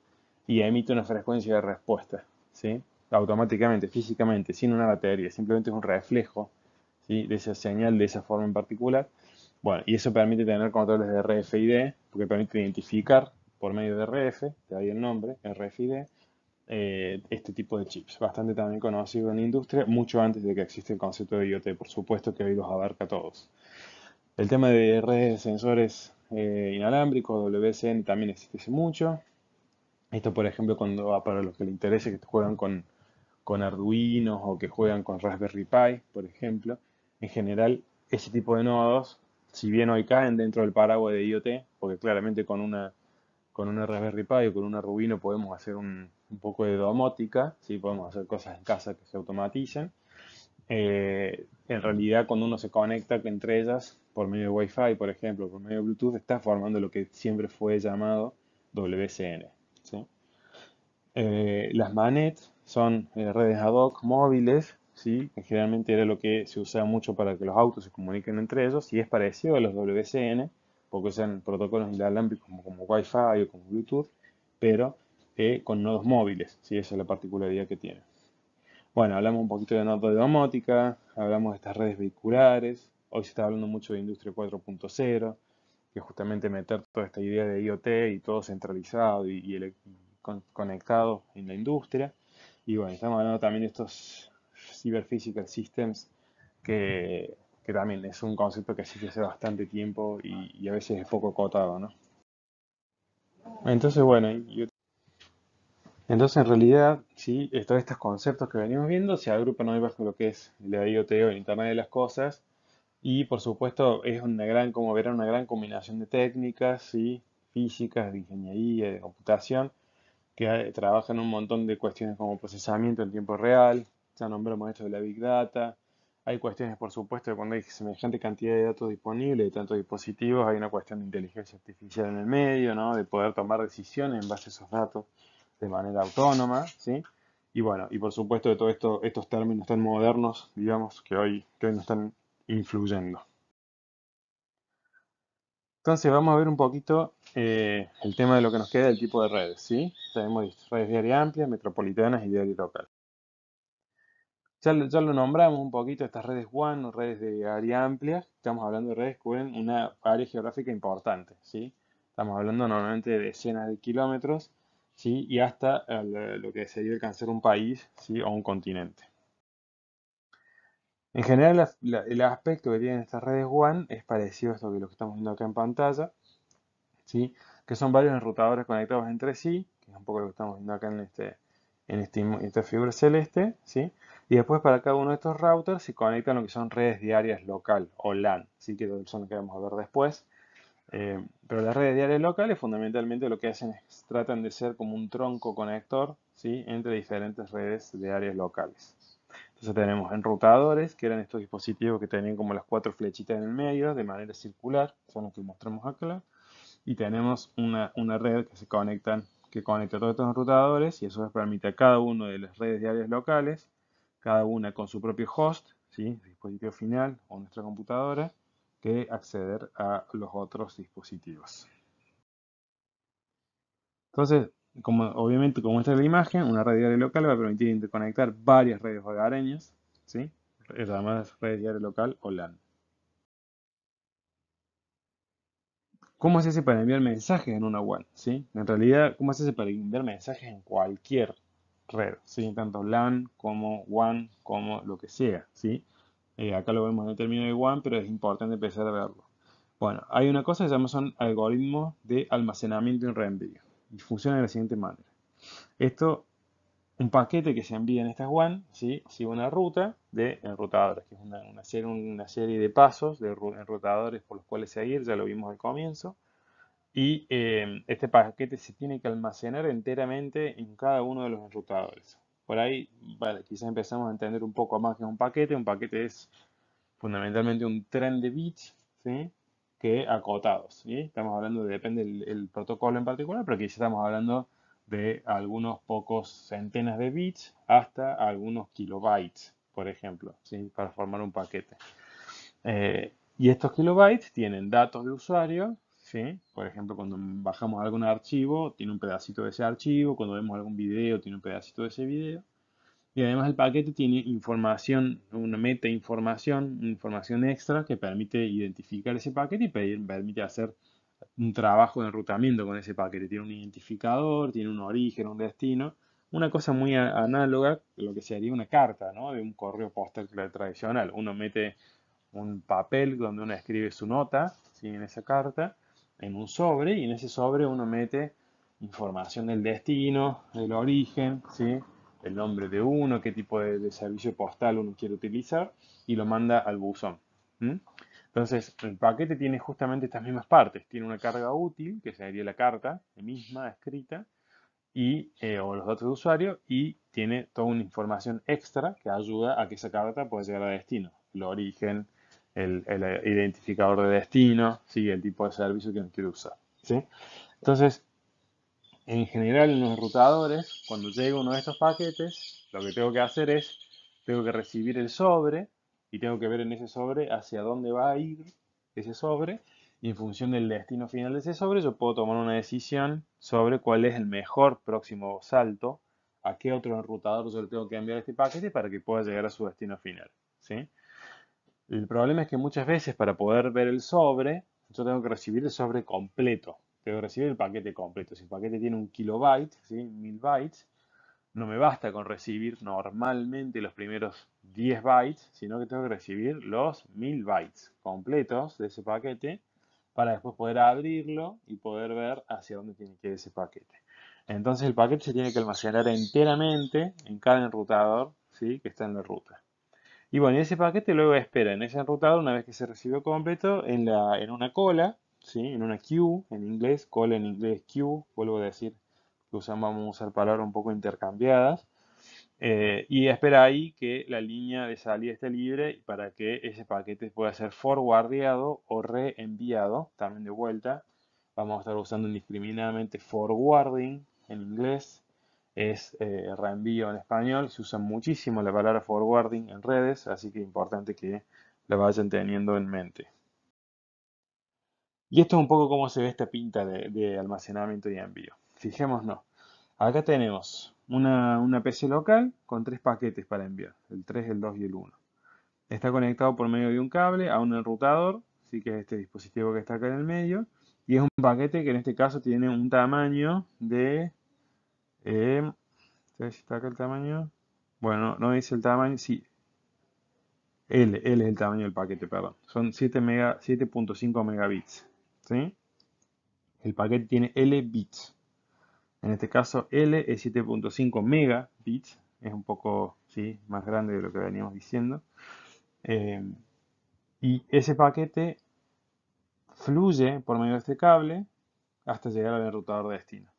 y emite una frecuencia de respuesta, ¿sí? automáticamente, físicamente, sin una batería, simplemente es un reflejo de esa señal, de esa forma en particular. y eso permite tener controles de RFID, porque permite identificar por medio de RF, te ahí el nombre, RFID, eh, este tipo de chips, bastante también conocido en la industria, mucho antes de que existe el concepto de IoT, por supuesto que hoy los abarca todos. El tema de redes de sensores eh, inalámbricos, WSN, también existe mucho. Esto, por ejemplo, cuando ah, para los que le interese, que juegan con, con Arduino o que juegan con Raspberry Pi, por ejemplo. En general, ese tipo de nodos, si bien hoy caen dentro del paraguas de IoT, porque claramente con una, con una Raspberry Pi o con un Arduino podemos hacer un, poco de domótica, ¿sí? podemos hacer cosas en casa que se automaticen. Eh, en realidad cuando uno se conecta entre ellas por medio de Wi-Fi, por ejemplo, por medio de Bluetooth, está formando lo que siempre fue llamado WCN. Eh, las MANET son eh, redes ad hoc móviles, ¿sí? que generalmente era lo que se usaba mucho para que los autos se comuniquen entre ellos, y es parecido a los WCN, porque usan protocolos inalámbricos como, como Wi-Fi o como Bluetooth, pero eh, con nodos móviles, ¿sí? esa es la particularidad que tiene. Bueno, hablamos un poquito de nodo de domótica, hablamos de estas redes vehiculares, hoy se está hablando mucho de Industria 4.0, que justamente meter toda esta idea de IoT y todo centralizado y, conectado en la industria. Y bueno, estamos hablando también de estos Cyber Physical Systems, que, también es un concepto que existe hace bastante tiempo y, a veces es poco cotado, ¿no? Entonces, bueno, yo entonces, en realidad, sí, eh, todos estos conceptos que venimos viendo se agrupan hoy bajo lo que es la IoT o el Internet de las Cosas. Y, por supuesto, es una gran, como verán, una gran combinación de técnicas, ¿sí? físicas, de ingeniería, de computación, que eh, trabajan un montón de cuestiones como procesamiento en tiempo real. Ya nombramos esto de la Big Data. Hay cuestiones, por supuesto, de cuando hay semejante cantidad de datos disponibles, de tantos dispositivos, hay una cuestión de inteligencia artificial en el medio, ¿no? De poder tomar decisiones en base a esos datos de manera autónoma, ¿sí? Y bueno, y por supuesto de todos esto, estos términos tan modernos, digamos, que hoy, que nos están influyendo. Entonces vamos a ver un poquito eh, el tema de lo que nos queda del tipo de redes, ¿sí? Tenemos redes de área amplia, metropolitanas y de área local. Ya, ya, lo nombramos un poquito, estas redes WAN o redes de área amplia, estamos hablando de redes que cubren una área geográfica importante, ¿sí? Estamos hablando normalmente de decenas de kilómetros y hasta eh, lo que sería alcanzar un país ¿sí? o un continente. En general, el aspecto que tienen estas redes WAN es parecido a lo que estamos viendo acá en pantalla, ¿sí? que son varios enrutadores conectados entre sí, que es un poco lo que estamos viendo acá en, este, en este, esta figura celeste, ¿sí? y después para cada uno de estos routers se conectan lo que son redes diarias local o LAN, que son las que vamos a ver después. Eh, pero las redes diarias locales fundamentalmente lo que hacen es tratan de ser como un tronco conector ¿sí? entre diferentes redes de áreas locales. Entonces tenemos enrutadores, que eran estos dispositivos que tenían como las cuatro flechitas en el medio de manera circular, son los que mostramos acá. Y tenemos una, red que se conectan, que conecta todos estos enrutadores y eso les permite a cada una de las redes de áreas locales, cada una con su propio host, ¿sí? dispositivo final o nuestra computadora, que acceder a los otros dispositivos. Entonces, como, obviamente, como esta es la imagen, una red diaria local va a permitir interconectar varias redes hogareñas, ¿sí? además red diaria local o LAN. ¿Cómo se hace para enviar mensajes en una WAN? ¿sí? En realidad, ¿cómo se hace para enviar mensajes en cualquier red? ¿sí? Tanto LAN como WAN como lo que sea. ¿sí? Eh, acá lo vemos en el término de One, pero es importante empezar a verlo. Bueno, hay una cosa que se llama son algoritmos de almacenamiento en reenvío. Y funciona de la siguiente manera. Esto, un paquete que se envía en estas WAN, ¿sí? sigue una ruta de enrutadores, que es una, serie, una serie, de pasos de enrutadores por los cuales seguir, ya lo vimos al comienzo. Y eh, este paquete se tiene que almacenar enteramente en cada uno de los enrutadores por ahí, vale, quizás empezamos a entender un poco más que un paquete. Un paquete es fundamentalmente un tren de bits, Que acotados, ¿sí? Estamos hablando, de, depende del protocolo en particular, pero aquí estamos hablando de algunos pocos centenas de bits hasta algunos kilobytes, por ejemplo, Para formar un paquete. Eh, y estos kilobytes tienen datos de usuario por ejemplo, cuando bajamos algún archivo, tiene un pedacito de ese archivo, cuando vemos algún video, tiene un pedacito de ese video. Y además el paquete tiene información, una meta información, información extra que permite identificar ese paquete y permite hacer un trabajo de enrutamiento con ese paquete. Tiene un identificador, tiene un origen, un destino. Una cosa muy análoga a lo que sería una carta, ¿no? De un correo postal tradicional. Uno mete un papel donde uno escribe su nota en esa carta en un sobre y en ese sobre uno mete información del destino, del origen, ¿sí? el nombre de uno, qué tipo de, servicio postal uno quiere utilizar y lo manda al buzón. Entonces, el paquete tiene justamente estas mismas partes. Tiene una carga útil, que sería la carta misma escrita, y, eh, o los datos de usuario, y tiene toda una información extra que ayuda a que esa carta pueda llegar a destino. El origen, el, identificador de destino, ¿sí? el tipo de servicio que quiero usar. Entonces, en general en los enrutadores, cuando llega uno de estos paquetes, lo que tengo que hacer es, tengo que recibir el sobre y tengo que ver en ese sobre hacia dónde va a ir ese sobre y en función del destino final de ese sobre yo puedo tomar una decisión sobre cuál es el mejor próximo salto, a qué otro enrutador yo le tengo que enviar este paquete para que pueda llegar a su destino final. ¿sí? El problema es que muchas veces para poder ver el sobre, yo tengo que recibir el sobre completo. Tengo que recibir el paquete completo. Si el paquete tiene un kilobyte, ¿sí? mil bytes, no me basta con recibir normalmente los primeros 10 bytes, sino que tengo que recibir los mil bytes completos de ese paquete para después poder abrirlo y poder ver hacia dónde tiene que ir ese paquete. Entonces el paquete se tiene que almacenar enteramente en cada enrutador ¿sí? que está en la ruta. Y bueno, ese paquete luego espera en ese enrutado una vez que se recibió completo en, la, en una cola, en una queue en inglés, cola en inglés queue, vuelvo a decir que usamos, vamos a usar palabras un poco intercambiadas. Eh, y espera ahí que la línea de salida esté libre para que ese paquete pueda ser forwardeado o reenviado, también de vuelta. Vamos a estar usando indiscriminadamente forwarding en inglés es eh, reenvío en español. Se usa muchísimo la palabra forwarding en redes, así que es importante que la vayan teniendo en mente. Y esto es un poco cómo se ve esta pinta de, almacenamiento y envío. Fijémonos. Acá tenemos una, una, PC local con tres paquetes para enviar, el 3, el 2 y el 1. Está conectado por medio de un cable a un enrutador, así que es este dispositivo que está acá en el medio. Y es un paquete que en este caso tiene un tamaño de eh, está el tamaño? Bueno, no dice el tamaño, sí. L, es el tamaño del paquete, perdón. Son 7.5 mega, megabits. ¿sí? El paquete tiene L bits. En este caso L es 7.5 megabits. Es un poco ¿sí? más grande de lo que veníamos diciendo. Eh, y ese paquete fluye por medio de este cable hasta llegar al enrutador de destino.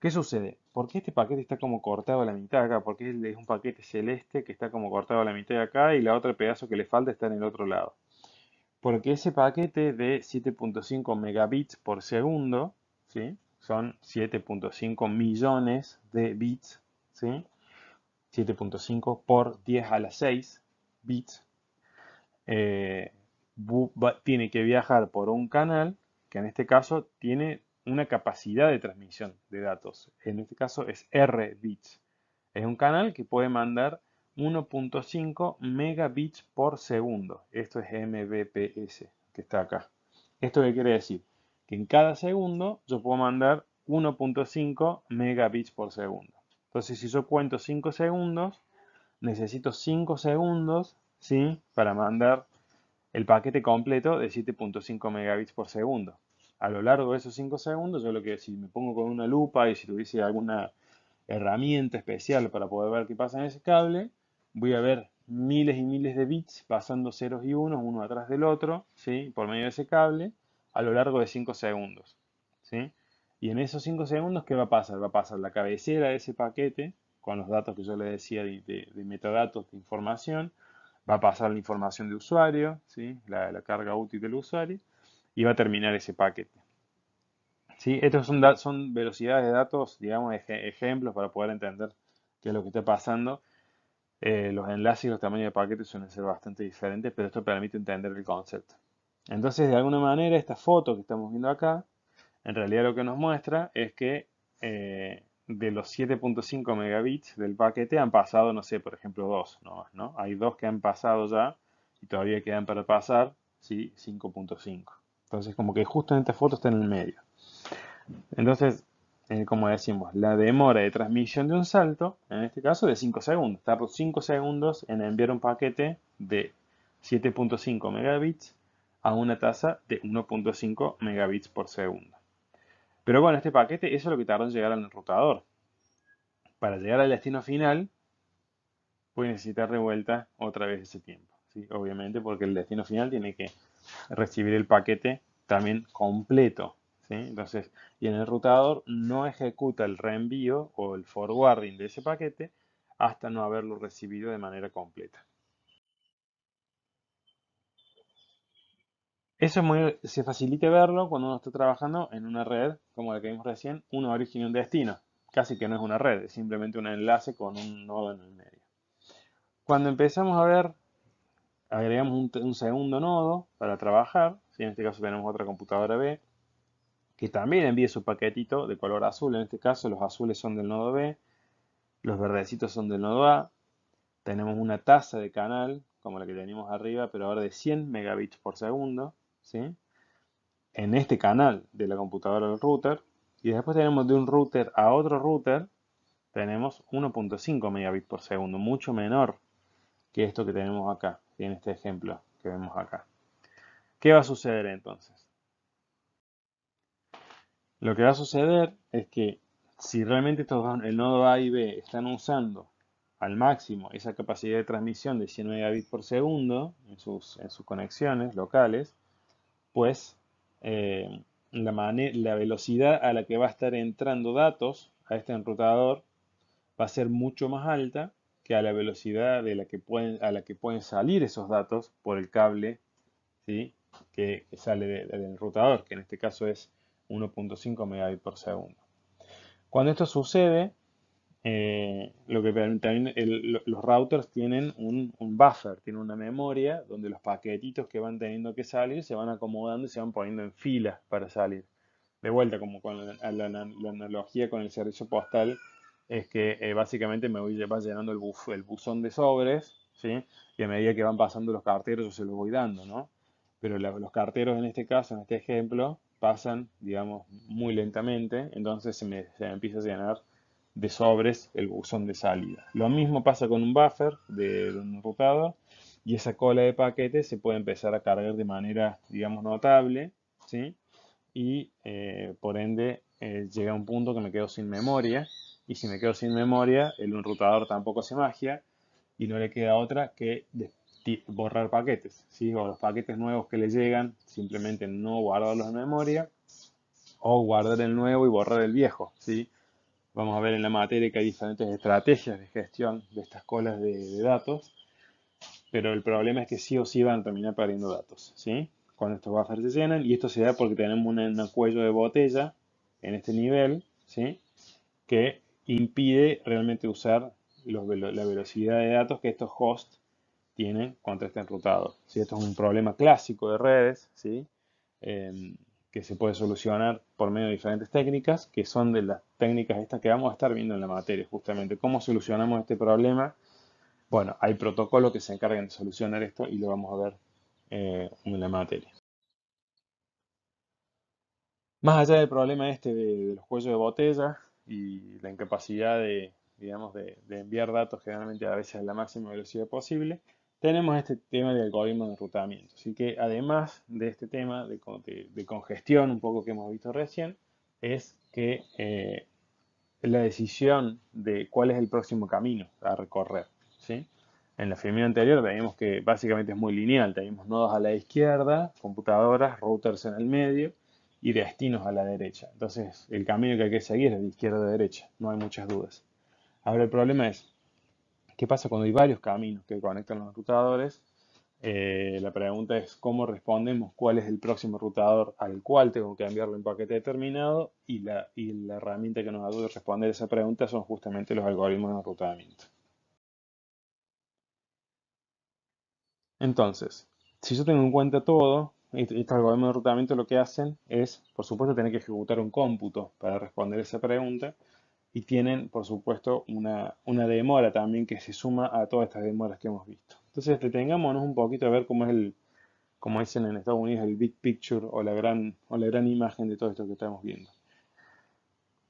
¿Qué sucede? ¿por qué este paquete está como cortado a la mitad acá? Porque es un paquete celeste que está como cortado a la mitad de acá y la otra pedazo que le falta está en el otro lado. Porque ese paquete de 7.5 megabits por segundo, ¿sí? son 7.5 millones de bits, ¿sí? 7.5 por 10 a la 6 bits, eh, tiene que viajar por un canal que en este caso tiene una capacidad de transmisión de datos. En este caso es R bits. Es un canal que puede mandar 1.5 megabits por segundo. Esto es Mbps que está acá. ¿Esto qué quiere decir? Que en cada segundo yo puedo mandar 1.5 megabits por segundo. Entonces si yo cuento 5 segundos, necesito 5 segundos ¿sí? para mandar el paquete completo de 7.5 megabits por segundo a lo largo de esos 5 segundos, yo lo que si me pongo con una lupa y si tuviese alguna herramienta especial para poder ver qué pasa en ese cable, voy a ver miles y miles de bits pasando ceros y unos uno atrás del otro, ¿sí? por medio de ese cable, a lo largo de 5 segundos. ¿sí? Y en esos 5 segundos, ¿qué va a pasar? Va a pasar la cabecera de ese paquete, con los datos que yo le decía de, metadatos de información, va a pasar la información de usuario, ¿sí? la carga útil del usuario, y va a terminar ese paquete. ¿Sí? Estos son, son velocidades de datos, digamos, ejemplos para poder entender qué es lo que está pasando. Eh, los enlaces y los tamaños de paquetes suelen ser bastante diferentes, pero esto permite entender el concepto. Entonces, de alguna manera, esta foto que estamos viendo acá, en realidad lo que nos muestra es que eh, de los 7.5 megabits del paquete han pasado, no sé, por ejemplo, dos ¿no? Hay dos que han pasado ya y todavía quedan para pasar, ¿sí? 5.5. Entonces, como que justo en esta foto está en el medio. Entonces, eh, como decimos, la demora de transmisión de un salto, en este caso de 5 segundos. Tardó 5 segundos en enviar un paquete de 7.5 megabits a una tasa de 1.5 megabits por segundo. Pero bueno, este paquete, eso es lo que tardó en llegar al rotador. Para llegar al destino final, voy a necesitar revuelta otra vez ese tiempo. Obviamente porque el destino final tiene que recibir el paquete también completo. Entonces, y en el rotador no ejecuta el reenvío o el forwarding de ese paquete hasta no haberlo recibido de manera completa. Eso es muy, se facilite verlo cuando uno está trabajando en una red como la que vimos recién, uno origen y un destino. Casi que no es una red, es simplemente un enlace con un nodo en el medio. Cuando empezamos a ver agregamos un, segundo nodo para trabajar, si en este caso tenemos otra computadora B, que también envíe su paquetito de color azul, en este caso los azules son del nodo B, los verdecitos son del nodo A, tenemos una tasa de canal, como la que teníamos arriba, pero ahora de 100 megabits por segundo, en este canal de la computadora al router, y después tenemos de un router a otro router, tenemos 1.5 megabits por segundo, mucho menor que esto que tenemos acá en este ejemplo que vemos acá. ¿Qué va a suceder entonces? Lo que va a suceder es que si realmente estos, el nodo A y B están usando al máximo esa capacidad de transmisión de 100 megabits por segundo en sus, conexiones locales, pues eh, la, la velocidad a la que va a estar entrando datos a este enrutador va a ser mucho más alta a la velocidad de la que pueden, a la que pueden salir esos datos por el cable ¿sí? que, sale del, del que en este caso es 1.5 megabits por segundo. Cuando esto sucede, eh, lo que también los routers tienen un, buffer, tienen una memoria donde los paquetitos que van teniendo que salir se van acomodando y se van poniendo en filas para salir. De vuelta, como con la, la analogía con el servicio postal es que eh, básicamente me voy, va llenando el, buzón de sobres, ¿sí? Y a medida que van pasando los carteros yo se los voy dando, Pero los carteros en este caso, en este ejemplo, pasan, digamos, muy lentamente, entonces se me, empieza a llenar de sobres el buzón de salida. Lo mismo pasa con un buffer de un y esa cola de paquetes se puede empezar a cargar de manera, digamos, notable, ¿sí? Y eh, por ende eh, llega a un punto que me quedo sin memoria y si me quedo sin memoria, el enrutador tampoco hace magia y no le queda otra que borrar paquetes, ¿sí? o los paquetes nuevos que le llegan, simplemente no guardarlos en memoria o guardar el nuevo y borrar el viejo. ¿sí? Vamos a ver en la materia que hay diferentes estrategias de gestión de estas colas de, datos, pero el problema es que sí o sí van a terminar perdiendo datos. ¿sí? Cuando estos buffers se llenan, y esto se da porque tenemos un, un cuello de botella en este nivel, ¿sí? que impide realmente usar la velocidad de datos que estos hosts tienen cuando están enrutado. Esto es un problema clásico de redes, ¿sí? Em, que se puede solucionar por medio de diferentes técnicas, que son de las técnicas estas que vamos a estar viendo en la materia, justamente. ¿Cómo solucionamos este problema? Bueno, hay protocolos que se encargan de solucionar esto y lo vamos a ver eh, en la materia. Más allá del problema este de los cuellos de botella, y la incapacidad de, digamos, de, enviar datos generalmente a veces a la máxima velocidad posible, tenemos este tema de algoritmo de enrutamiento. Así que además de este tema de, congestión, un poco que hemos visto recién, es que eh, la decisión de cuál es el próximo camino a recorrer. ¿sí? En la filmina anterior veíamos que básicamente es muy lineal, tenemos nodos a la izquierda, computadoras, routers en el medio, y destinos a la derecha. Entonces, el camino que hay que seguir es de izquierda a derecha, no hay muchas dudas. Ahora, el problema es, ¿qué pasa cuando hay varios caminos que conectan los rutadores? Eh, la pregunta es cómo respondemos cuál es el próximo rutador al cual tengo que enviarlo un paquete determinado y la, herramienta que nos ayuda a responder esa pregunta son justamente los algoritmos de enrutamiento. Entonces, si yo tengo en cuenta todo, estos algoritmos de enrutamiento lo que hacen es, por supuesto, tener que ejecutar un cómputo para responder esa pregunta y tienen, por supuesto, una, una demora también que se suma a todas estas demoras que hemos visto. Entonces, detengámonos un poquito a ver cómo es el, como dicen en Estados Unidos, el big picture o la gran, o la gran imagen de todo esto que estamos viendo.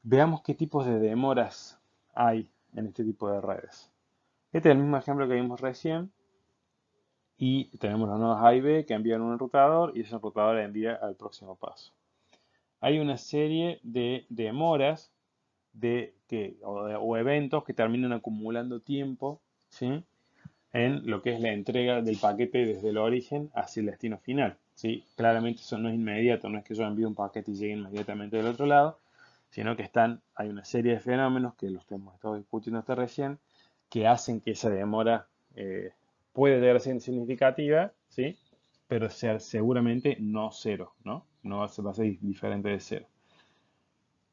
Veamos qué tipos de demoras hay en este tipo de redes. Este es el mismo ejemplo que vimos recién, y tenemos los nodos A que envían un enrutador y ese enrutador envía al próximo paso. Hay una serie de demoras de que, o, eventos que terminan acumulando tiempo ¿sí? en lo que es la entrega del paquete desde el origen hacia el destino final. ¿sí? Claramente eso no es inmediato, no es que yo envíe un paquete y llegue inmediatamente del otro lado, sino que están, hay una serie de fenómenos que los que hemos estado discutiendo hasta recién que hacen que esa demora eh, puede llegar ser significativa, ¿sí? pero seguramente no cero, ¿no? No va a ser, va a ser diferente de cero.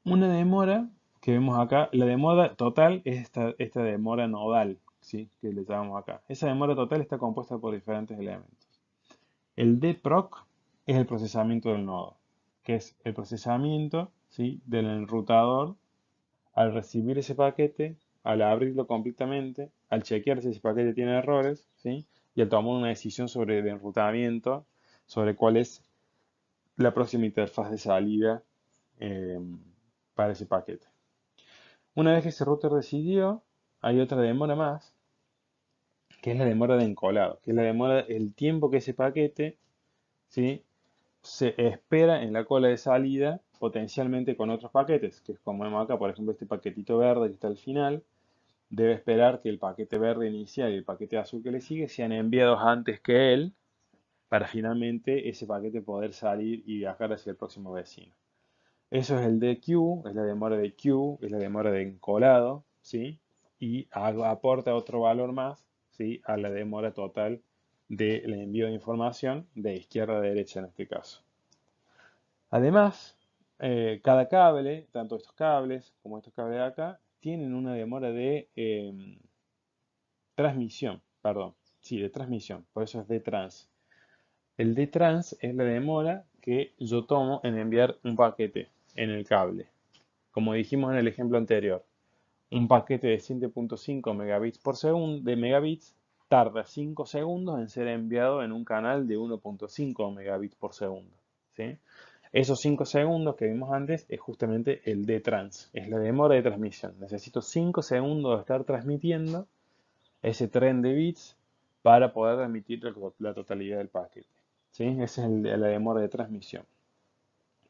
Una demora que vemos acá, la demora total es esta, esta demora nodal, ¿sí? que le llamamos acá. Esa demora total está compuesta por diferentes elementos. El DPROC es el procesamiento del nodo, que es el procesamiento ¿sí? del enrutador al recibir ese paquete, al abrirlo completamente, al chequearse si ese paquete tiene errores ¿sí? y al tomar una decisión sobre el enrutamiento, sobre cuál es la próxima interfaz de salida em, para ese paquete. Una vez que ese router decidió, hay otra demora más, que es la demora de encolado, que es la demora, el tiempo que ese paquete ¿sí? se espera en la cola de salida potencialmente con otros paquetes, que es como vemos acá, por ejemplo, este paquetito verde que está al final, debe esperar que el paquete verde inicial y el paquete azul que le sigue sean enviados antes que él para finalmente ese paquete poder salir y viajar hacia el próximo vecino. Eso es el DQ, es la demora de Q, es la demora de encolado, ¿sí? Y aporta otro valor más, ¿sí? A la demora total del envío de información de izquierda a derecha en este caso. Además, eh, cada cable, tanto estos cables como estos cables de acá, tienen una demora de em, transmisión, perdón, sí, de transmisión, por eso es de trans. El de trans es la demora que yo tomo en enviar un paquete en el cable. Como dijimos en el ejemplo anterior, un paquete de 7.5 megabits por segundo de megabits tarda 5 segundos en ser enviado en un canal de 1.5 megabits por segundo. ¿sí? Esos 5 segundos que vimos antes es justamente el de trans, es la demora de transmisión. Necesito 5 segundos de estar transmitiendo ese tren de bits para poder transmitir la totalidad del paquete. Esa es la demora de transmisión.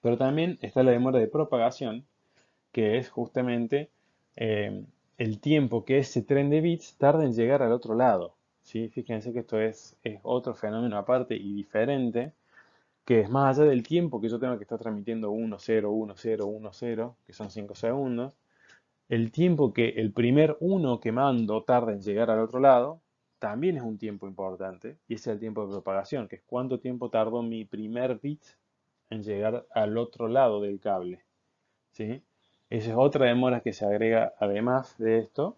Pero también está la demora de propagación, que es justamente eh, el tiempo que ese tren de bits tarda en llegar al otro lado. ¿sí? Fíjense que esto es otro fenómeno aparte y diferente que es más allá del tiempo que yo tengo que estar transmitiendo 1, 0, 1, 0, 1, 0, que son 5 segundos, el tiempo que el primer 1 que mando tarda en llegar al otro lado, también es un tiempo importante, y ese es el tiempo de propagación, que es cuánto tiempo tardó mi primer bit en llegar al otro lado del cable. ¿sí? Esa es otra demora que se agrega además de esto,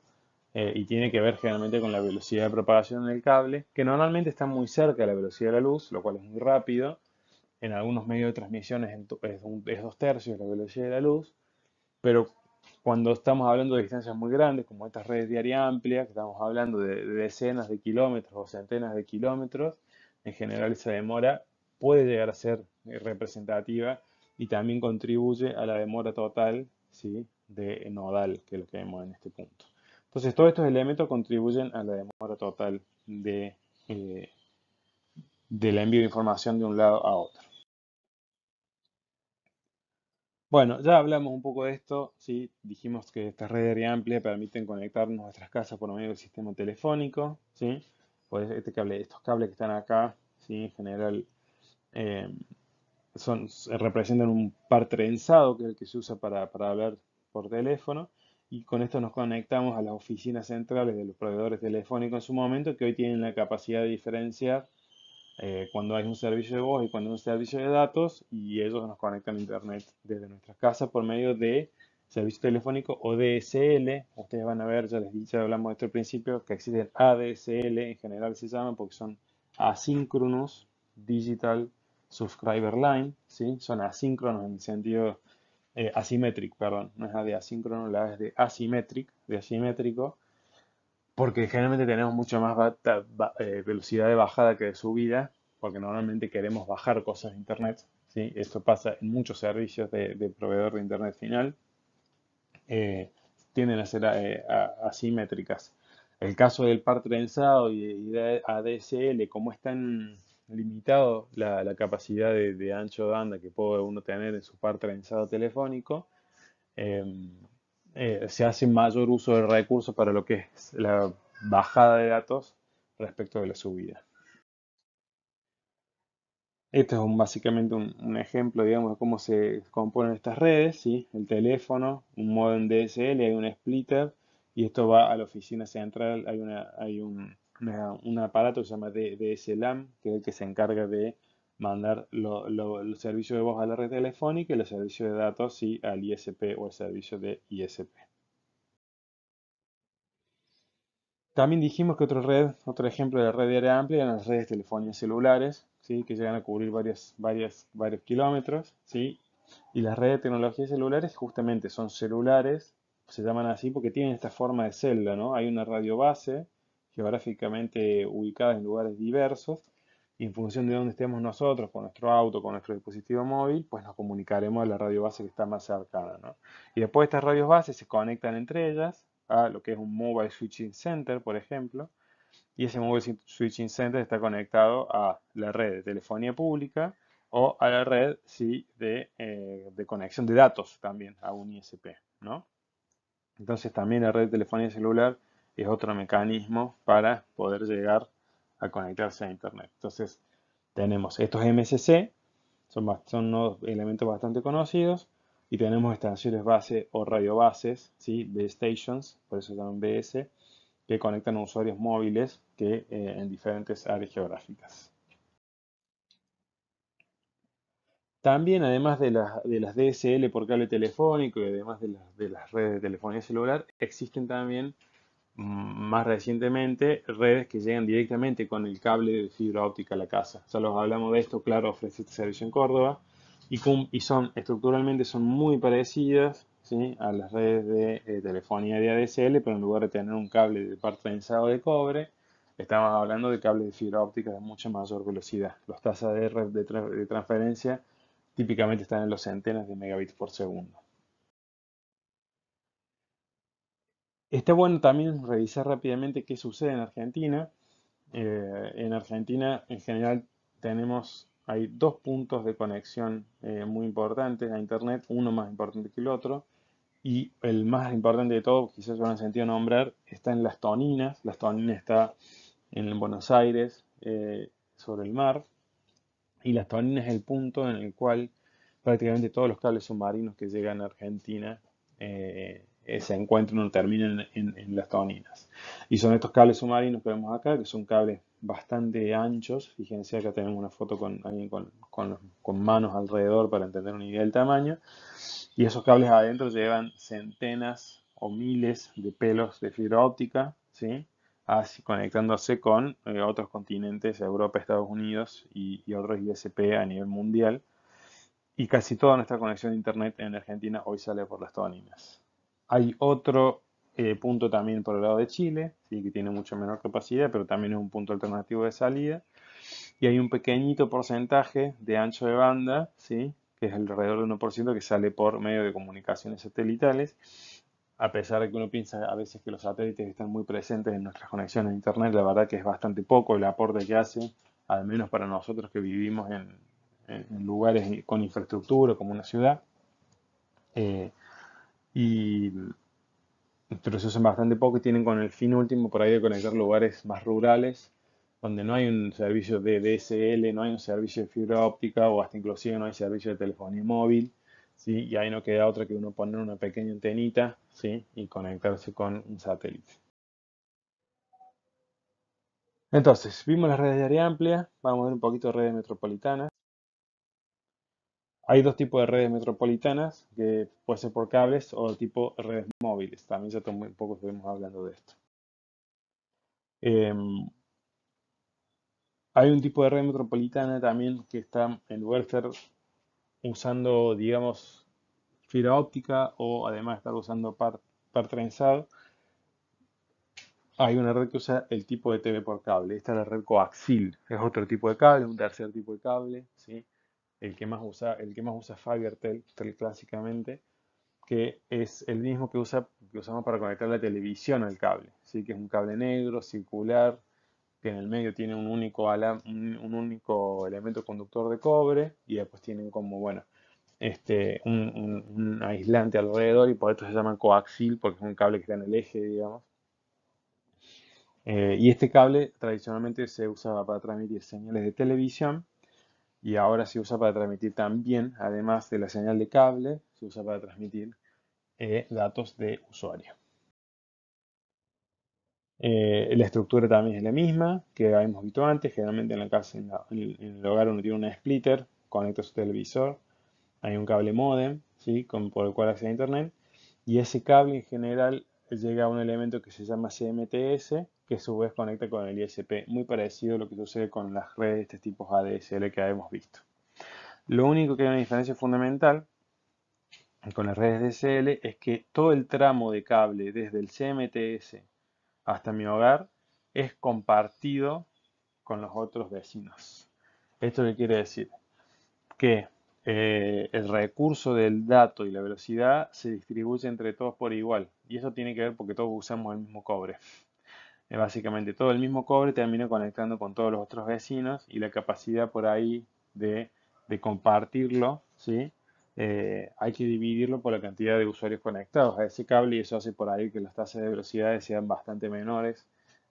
eh, y tiene que ver generalmente con la velocidad de propagación del cable, que normalmente está muy cerca de la velocidad de la luz, lo cual es muy rápido, en algunos medios de transmisión es, dos tercios la velocidad de la luz, pero cuando estamos hablando de distancias muy grandes, como estas redes diarias amplias, amplia, que estamos hablando de, decenas de kilómetros o centenas de kilómetros, en general esa demora puede llegar a ser representativa y también contribuye a la demora total ¿sí? de nodal, que es lo que vemos en este punto. Entonces, todos estos elementos contribuyen a la demora total de, eh, del envío de información de un lado a otro. Bueno, ya hablamos un poco de esto, ¿sí? Dijimos que estas redes de amplia permiten conectar nuestras casas por medio del sistema telefónico, ¿sí? Pues este cable, estos cables que están acá, ¿sí? En general eh, representan un par trenzado, que es el que se usa para, para hablar por teléfono, y con esto nos conectamos a las oficinas centrales de los proveedores telefónicos en su momento, que hoy tienen la capacidad de diferenciar eh, cuando hay un servicio de voz y cuando hay un servicio de datos y ellos nos conectan a internet desde nuestra casa por medio de servicio telefónico o DSL. Ustedes van a ver, ya les dije, hablamos de esto al principio, que existen ADSL, en general se llaman porque son asíncronos Digital Subscriber Line, ¿sí? son asíncronos en sentido eh, asimétrico, perdón, no es la de asíncrono, la es de asimétrico, de asimétrico porque generalmente tenemos mucho más eh, velocidad de bajada que de subida, porque normalmente queremos bajar cosas de Internet. ¿sí? Esto pasa en muchos servicios de, proveedor de Internet final. Eh, tienden a ser eh, asimétricas. El caso del par trenzado y, de ADSL, como es tan limitado la, capacidad de, de, ancho de banda que puede uno tener en su par trenzado telefónico, eh, se hace mayor uso del recurso para lo que es la bajada de datos respecto de la subida. Este es básicamente un, ejemplo, digamos, de cómo se componen estas redes, ¿sí? El teléfono, un modem DSL, hay un splitter, y esto va a la oficina central, hay, hay un, un aparato que se llama DSLAM, que es el que se encarga de mandar lo, el servicio de voz a la red telefónica y los servicios de datos sí al ISP o al servicio de ISP. También dijimos que otra red, otro ejemplo de la red de área amplia eran las redes de telefonía celulares, ¿sí? que llegan a cubrir varias, varias, varios kilómetros. ¿sí? Y las redes de tecnología celulares justamente son celulares, se llaman así porque tienen esta forma de celda, ¿no? Hay una radio base geográficamente ubicada en lugares diversos en función de dónde estemos nosotros, con nuestro auto, con nuestro dispositivo móvil, pues nos comunicaremos a la radio base que está más cercana. ¿no? Y después estas radios bases se conectan entre ellas a lo que es un Mobile Switching Center, por ejemplo, y ese Mobile Switching Center está conectado a la red de telefonía pública o a la red sí, de, eh, de conexión de datos también a un ISP. ¿no? Entonces también la red de telefonía celular es otro mecanismo para poder llegar a conectarse a Internet. Entonces, tenemos estos MSC, son, son elementos bastante conocidos, y tenemos estaciones base o radiobases, ¿sí? de stations, por eso llaman BS, que conectan a usuarios móviles que, eh, en diferentes áreas geográficas. También, además de, las, DSL por cable telefónico y además de las redes de telefonía celular, existen también más recientemente redes que llegan directamente con el cable de fibra óptica a la casa. Solo los hablamos de esto, claro, ofrece este servicio en Córdoba y, son estructuralmente son muy parecidas a las redes de eh, telefonía de ADSL, pero en lugar de tener un cable de par trenzado de cobre, estamos hablando de cables de fibra óptica de mucha mayor velocidad. Las tasas de, de transferencia típicamente están en los centenas de megabits por segundo. Está bueno también revisar rápidamente qué sucede en Argentina. Eh, en Argentina, en general, tenemos, hay dos puntos de conexión eh, muy importantes a Internet, uno más importante que el otro. Y el más importante de todo, quizás no sentido nombrar, está en Las Toninas. Las Toninas está en Buenos Aires, eh, sobre el mar. Y Las Toninas es el punto en el cual prácticamente todos los cables submarinos que llegan a Argentina eh, se encuentran o terminan en, las toninas. Y son estos cables submarinos que vemos acá, que son cables bastante anchos. Fíjense, acá tenemos una foto con alguien con, manos alrededor para entender una idea del tamaño. Y esos cables adentro llevan centenas o miles de pelos de fibra óptica, ¿sí? Así, conectándose con eh, otros continentes, Europa, Estados Unidos y, otros ISP a nivel mundial. Y casi toda nuestra conexión de Internet en Argentina hoy sale por las toninas. Hay otro eh, punto también por el lado de Chile, ¿sí? que tiene mucha menor capacidad, pero también es un punto alternativo de salida. Y hay un pequeñito porcentaje de ancho de banda, ¿sí? que es alrededor del 1%, que sale por medio de comunicaciones satelitales. A pesar de que uno piensa a veces que los satélites están muy presentes en nuestras conexiones a Internet, la verdad que es bastante poco el aporte que hacen, al menos para nosotros que vivimos en, lugares con infraestructura, como una ciudad. Eh, y pero son bastante poco y tienen con el fin último por ahí de conectar lugares más rurales donde no hay un servicio de DSL, no hay un servicio de fibra óptica o hasta inclusive no hay servicio de telefonía móvil, ¿sí? y ahí no queda otra que uno poner una pequeña antenita y conectarse con un satélite. Entonces, vimos las redes de área amplia, vamos a ver un poquito de redes metropolitanas. Hay dos tipos de redes metropolitanas, que puede ser por cables o tipo redes móviles. También ya muy poco estuvimos hablando de esto. Em, hay un tipo de red metropolitana también que está en lugar usando, digamos, fibra óptica o además estar usando par, par trenzado, hay una red que usa el tipo de TV por cable. Esta es la red coaxil. Es otro tipo de cable, un tercer tipo de cable. ¿sí? el que más usa, el que más usa Tel, clásicamente, que es el mismo que, usa, usamos para conectar la televisión al cable, ¿sí? que es un cable negro, circular, que en el medio tiene un único, un, único elemento conductor de cobre y después tienen como, bueno, este, un, aislante alrededor y por esto se llama coaxil porque es un cable que está en el eje, digamos. Eh, y este cable tradicionalmente se usaba para transmitir señales de televisión y ahora se usa para transmitir también, además de la señal de cable, se usa para transmitir eh, datos de usuario. Eh, la estructura también es la misma que habíamos visto antes. Generalmente en la casa, en, el hogar uno tiene una splitter, conecta su televisor, hay un cable modem ¿sí? Con, por el cual accede a internet y ese cable en general llega a un elemento que se llama CMTS que a su vez conecta con el ISP, muy parecido a lo que sucede con las redes de este tipo ADSL que hemos visto. Lo único que hay una diferencia fundamental con las redes DSL es que todo el tramo de cable desde el CMTS hasta mi hogar es compartido con los otros vecinos. ¿Esto qué quiere decir? Que eh, el recurso del dato y la velocidad se distribuye entre todos por igual. Y eso tiene que ver porque todos usamos el mismo cobre básicamente todo el mismo cobre termina conectando con todos los otros vecinos y la capacidad por ahí de, compartirlo, ¿sí? Eh, hay que dividirlo por la cantidad de usuarios conectados a ese cable y eso hace por ahí que las tasas de velocidades sean bastante menores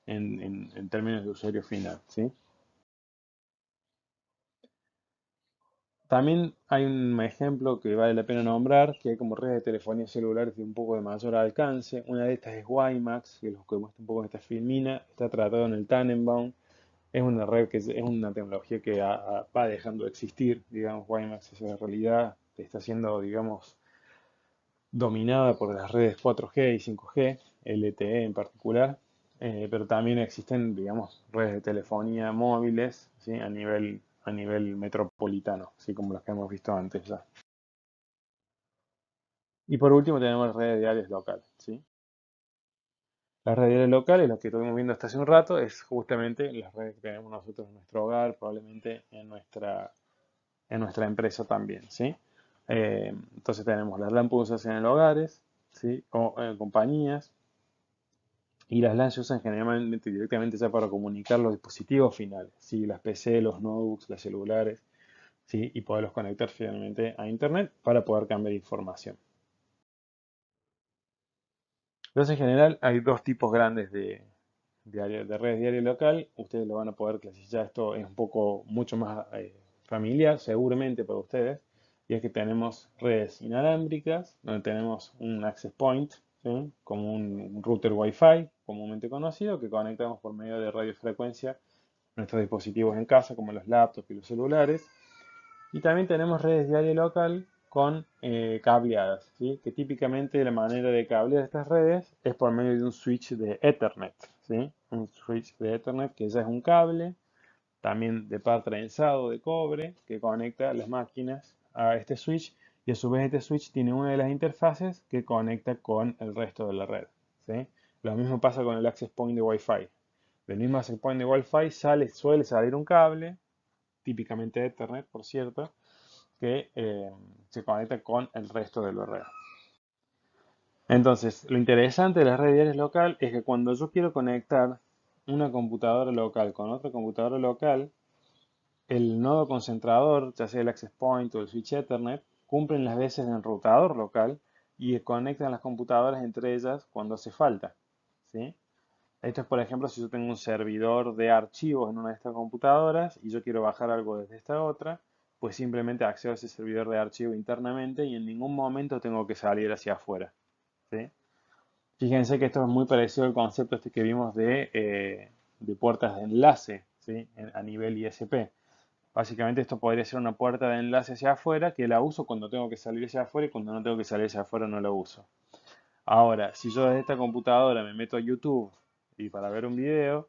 en, en términos de usuario final. ¿sí? También hay un ejemplo que vale la pena nombrar, que hay como redes de telefonía celular de un poco de mayor alcance. Una de estas es WiMAX, que es lo que muestra un poco en esta filmina, está tratado en el Tannenbaum. Es una red que es, una tecnología que va dejando de existir, digamos, WiMAX es la realidad, está siendo, digamos, dominada por las redes 4G y 5G, LTE en particular, eh, pero también existen, digamos, redes de telefonía móviles ¿sí? a nivel a nivel metropolitano, así como las que hemos visto antes ya. Y por último tenemos redes diarias locales. ¿sí? Las redes diarias locales, lo que estuvimos viendo hasta hace un rato, es justamente las redes que tenemos nosotros en nuestro hogar, probablemente en nuestra, en nuestra empresa también. ¿sí? Eh, entonces tenemos las lampuzas en los hogares, ¿sí? o en eh, compañías, y las LAN se usan generalmente directamente ya para comunicar los dispositivos finales, las PC, los notebooks, los celulares, y poderlos conectar finalmente a Internet para poder cambiar información. Entonces, en general, hay dos tipos grandes de, redes diarias locales. local. Ustedes lo van a poder clasificar. Esto es un poco mucho más eh, familiar, seguramente para ustedes. Y es que tenemos redes inalámbricas, donde tenemos un access point, como un router Wi-Fi comúnmente conocido que conectamos por medio de radiofrecuencia nuestros dispositivos en casa como los laptops y los celulares. Y también tenemos redes de área local con eh, cableadas, ¿sí? que típicamente la manera de cablear estas redes es por medio de un switch de Ethernet. Un switch de Ethernet que ya es un cable, también de par trenzado de cobre, que conecta las máquinas a este switch y a su vez este switch tiene una de las interfaces que conecta con el resto de la red. Lo mismo pasa con el access point de Wi-Fi. Del mismo access point de Wi-Fi sale, suele salir un cable, típicamente Ethernet, por cierto, que eh, se conecta con el resto de la red. Entonces, lo interesante de las redes diarias local es que cuando yo quiero conectar una computadora local con otra computadora local, el nodo concentrador, ya sea el access point o el switch Ethernet, cumplen las veces en rotador local y conectan las computadoras entre ellas cuando hace falta. Esto es, por ejemplo, si yo tengo un servidor de archivos en una de estas computadoras y yo quiero bajar algo desde esta otra, pues simplemente accedo a ese servidor de archivo internamente y en ningún momento tengo que salir hacia afuera. Fíjense que esto es muy parecido al concepto este que vimos de, eh, puertas de enlace a nivel ISP. Básicamente esto podría ser una puerta de enlace hacia afuera que la uso cuando tengo que salir hacia afuera y cuando no tengo que salir hacia afuera no la uso. Ahora, si yo desde esta computadora me meto a YouTube y para ver un video,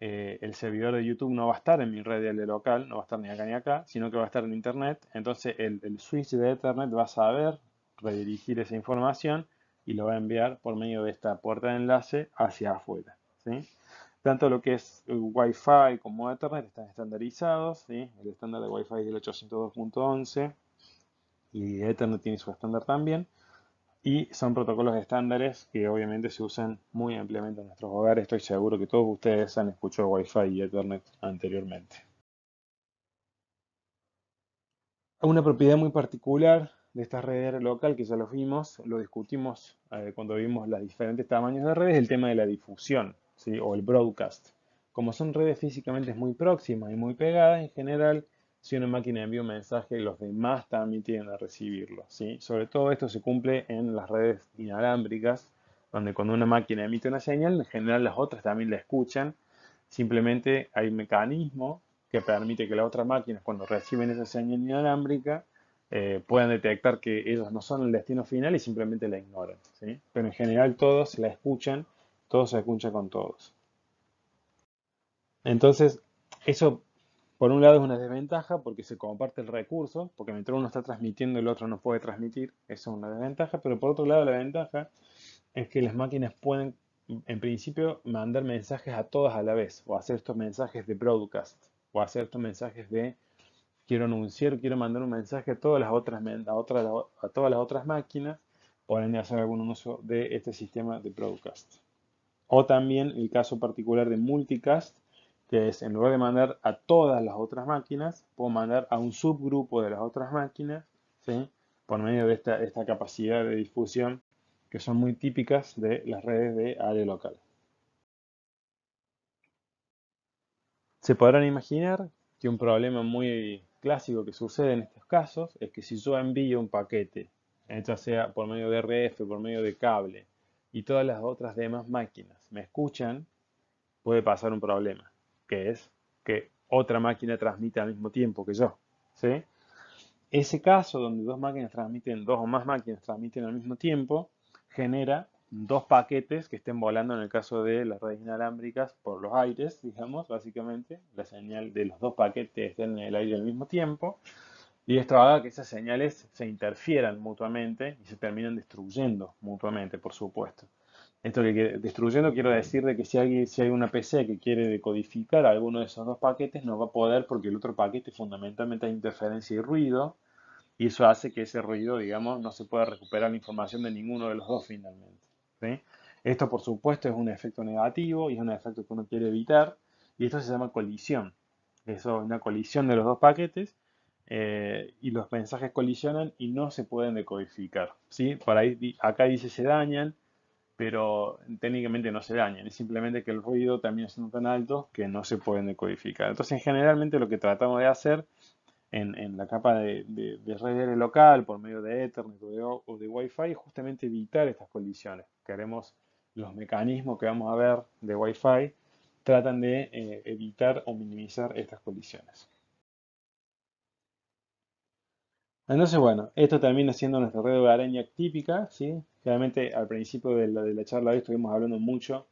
eh, el servidor de YouTube no va a estar en mi red de local, no va a estar ni acá ni acá, sino que va a estar en Internet. Entonces el, switch de Ethernet va a saber redirigir esa información y lo va a enviar por medio de esta puerta de enlace hacia afuera. Tanto lo que es eh, Wi-Fi como Ethernet están estandarizados. El estándar de Wi-Fi es el 802.11 y Ethernet tiene su estándar también. Y son protocolos estándares que obviamente se usan muy ampliamente en nuestros hogares. Estoy seguro que todos ustedes han escuchado Wi-Fi y Ethernet anteriormente. Una propiedad muy particular de esta red local, que ya lo vimos, lo discutimos eh, cuando vimos los diferentes tamaños de redes, el tema de la difusión o el broadcast. Como son redes físicamente muy próximas y muy pegadas, en general, si una máquina envía un mensaje, los demás también tienen a recibirlo. ¿sí? Sobre todo esto se cumple en las redes inalámbricas, donde cuando una máquina emite una señal, en general las otras también la escuchan. Simplemente hay un mecanismo que permite que las otras máquinas, cuando reciben esa señal inalámbrica, eh, puedan detectar que ellos no son el destino final y simplemente la ignoran. Pero en general todos la escuchan todo se escucha con todos. Entonces, eso por un lado es una desventaja porque se comparte el recurso, porque mientras uno está transmitiendo el otro no puede transmitir, eso es una desventaja, pero por otro lado la ventaja es que las máquinas pueden en principio mandar mensajes a todas a la vez, o hacer estos mensajes de broadcast, o hacer estos mensajes de quiero anunciar, quiero mandar un mensaje a todas las otras, a máquinas, pueden hacer algún uso de este sistema de broadcast. O también el caso particular de multicast, que es en lugar de mandar a todas las otras máquinas, puedo mandar a un subgrupo de las otras máquinas, por medio de esta, esta, capacidad de difusión que son muy típicas de las redes de área local. Se podrán imaginar que un problema muy clásico que sucede en estos casos es que si yo envío un paquete, eh, ya sea por medio de RF, por medio de cable, y todas las otras demás máquinas me escuchan, puede pasar un problema, que es que otra máquina transmite al mismo tiempo que yo. Ese caso donde dos máquinas transmiten, dos o más máquinas transmiten al mismo tiempo, genera dos paquetes que estén volando en el caso de las redes inalámbricas por los aires, digamos, básicamente, la señal de los dos paquetes estén en el aire al mismo tiempo. Y esto haga que esas señales se interfieran mutuamente y se terminan destruyendo mutuamente, por supuesto. Esto que destruyendo quiero decir de que si hay, si hay una PC que quiere decodificar alguno de esos dos paquetes, no va a poder porque el otro paquete fundamentalmente hay interferencia y ruido, y eso hace que ese ruido, digamos, no se pueda recuperar la información de ninguno de los dos finalmente. Esto, por supuesto, es un efecto negativo y es un efecto que uno quiere evitar, y esto se llama colisión. Eso es una colisión de los dos paquetes, eh, y los mensajes colisionan y no se pueden decodificar. ¿sí? Por ahí, acá dice se dañan, pero técnicamente no se dañan, es simplemente que el ruido también es tan alto que no se pueden decodificar. Entonces, generalmente lo que tratamos de hacer en, la capa de, redes de local, por medio de Ethernet o de, o Wi-Fi, es justamente evitar estas colisiones. Queremos los mecanismos que vamos a ver de Wi-Fi tratan de eh, evitar o minimizar estas colisiones. Entonces, bueno, esto también haciendo nuestra red hogareña típica, ¿sí? Realmente al principio de la, de charla hoy estuvimos hablando mucho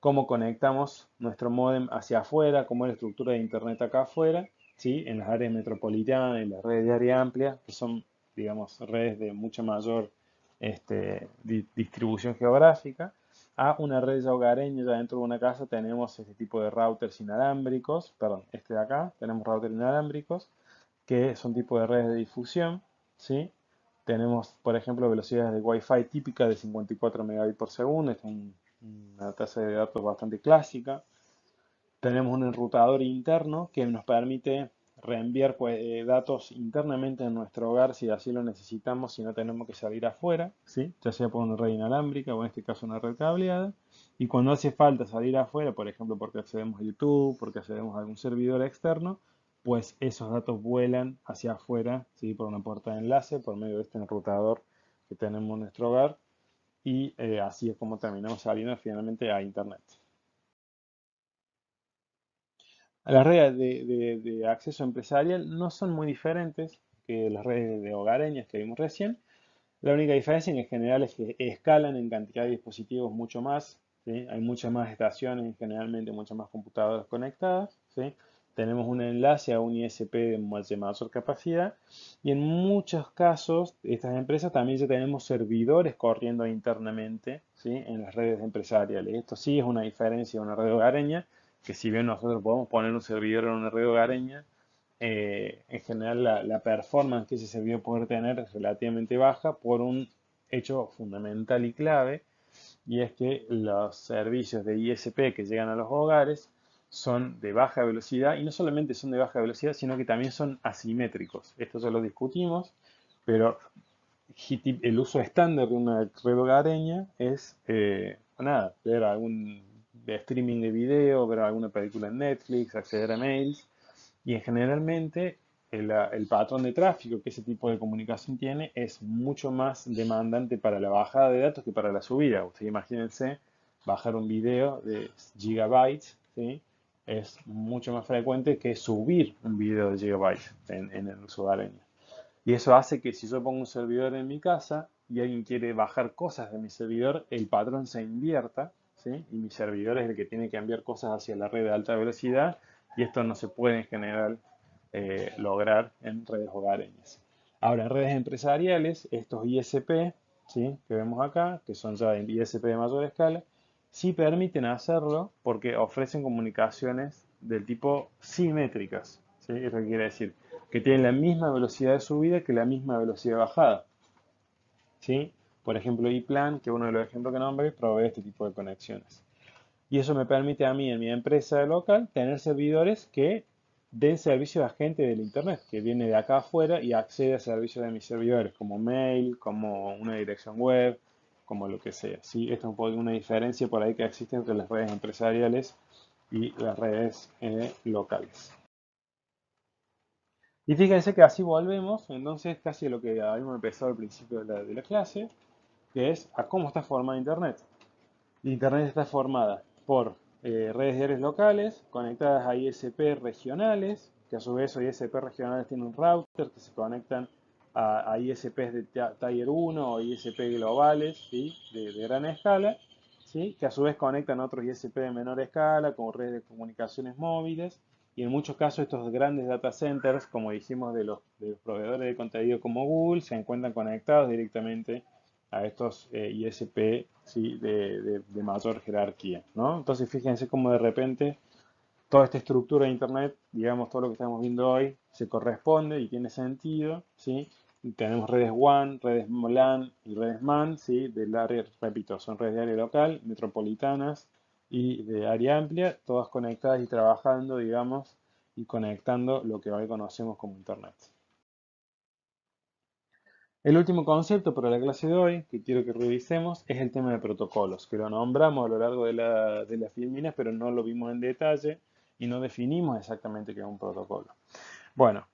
cómo conectamos nuestro modem hacia afuera, cómo es la estructura de internet acá afuera, ¿sí? En las áreas metropolitanas, en las redes de área amplia, que son, digamos, redes de mucha mayor este, distribución geográfica, a una red hogareña, ya dentro de una casa tenemos este tipo de routers inalámbricos, perdón, este de acá, tenemos routers inalámbricos, que son tipos de redes de difusión. ¿sí? Tenemos, por ejemplo, velocidades de Wi-Fi típicas de 54 megabits por segundo. es una tasa de datos bastante clásica. Tenemos un enrutador interno que nos permite reenviar pues, eh, datos internamente en nuestro hogar si así lo necesitamos, si no tenemos que salir afuera, ¿sí? ya sea por una red inalámbrica o en este caso una red cableada. Y cuando hace falta salir afuera, por ejemplo porque accedemos a YouTube, porque accedemos a algún servidor externo, pues esos datos vuelan hacia afuera, ¿sí? por una puerta de enlace, por medio de este enrutador que tenemos en nuestro hogar, y eh, así es como terminamos saliendo finalmente a Internet. Las redes de, acceso empresarial no son muy diferentes que las redes de hogareñas que vimos recién. La única diferencia en general es que escalan en cantidad de dispositivos mucho más. Hay muchas más estaciones, generalmente muchas más computadoras conectadas. ¿sí? tenemos un enlace a un ISP de mayor capacidad y en muchos casos estas empresas también ya tenemos servidores corriendo internamente en las redes empresariales. Esto sí es una diferencia de una red hogareña, que si bien nosotros podemos poner un servidor en una red hogareña, eh, en general la, performance que ese servidor puede tener es relativamente baja por un hecho fundamental y clave, y es que los servicios de ISP que llegan a los hogares son de baja velocidad y no solamente son de baja velocidad, sino que también son asimétricos. Esto ya lo discutimos, pero el uso estándar de una red hogareña es, eh, nada, ver algún streaming de video, ver alguna película en Netflix, acceder a mails, y generalmente el, el, patrón de tráfico que ese tipo de comunicación tiene es mucho más demandante para la bajada de datos que para la subida. Ustedes imagínense bajar un video de gigabytes, ¿sí? es mucho más frecuente que subir un video de gigabytes en, en el sudareño. Y eso hace que si yo pongo un servidor en mi casa y alguien quiere bajar cosas de mi servidor, el patrón se invierta, Y mi servidor es el que tiene que enviar cosas hacia la red de alta velocidad y esto no se puede en general eh, lograr en redes hogareñas. Ahora, en redes empresariales, estos ISP, ¿sí? Que vemos acá, que son ya ISP de mayor escala, sí permiten hacerlo porque ofrecen comunicaciones del tipo simétricas. ¿sí? Eso quiere decir que tienen la misma velocidad de subida que la misma velocidad de bajada. ¿sí? Por ejemplo, iPlan, que uno de los ejemplos que nombré, provee este tipo de conexiones. Y eso me permite a mí, en mi empresa local, tener servidores que den servicio a gente del Internet, que viene de acá afuera y accede a servicios de mis servidores, como mail, como una dirección web, como lo que sea. ¿sí? Esta es una diferencia por ahí que existe entre las redes empresariales y las redes eh, locales. Y fíjense que así volvemos, entonces casi a lo que habíamos empezado al principio de la, clase, que es a cómo está formada Internet. Internet está formada por eh, redes locales conectadas a ISP regionales, que a su vez ISP regionales tienen un router que se conectan a, ISPs de Tier 1 o ISP globales de, gran escala, ¿sí? que a su vez conectan otros ISP de menor escala con redes de comunicaciones móviles y en muchos casos estos grandes data centers, como dijimos, de los, proveedores de contenido como Google, se encuentran conectados directamente a estos eh, ISPs ISP de, mayor jerarquía. Entonces fíjense cómo de repente toda esta estructura de Internet, digamos, todo lo que estamos viendo hoy, se corresponde y tiene sentido, ¿sí? tenemos redes WAN, redes MOLAN y redes MAN, ¿sí? Del área, repito, son redes de área local, metropolitanas y de área amplia, todas conectadas y trabajando, digamos, y conectando lo que hoy conocemos como Internet. El último concepto para la clase de hoy que quiero que revisemos es el tema de protocolos, que lo nombramos a lo largo de, la, de las filminas, pero no lo vimos en detalle y no definimos exactamente qué es un protocolo. Bueno,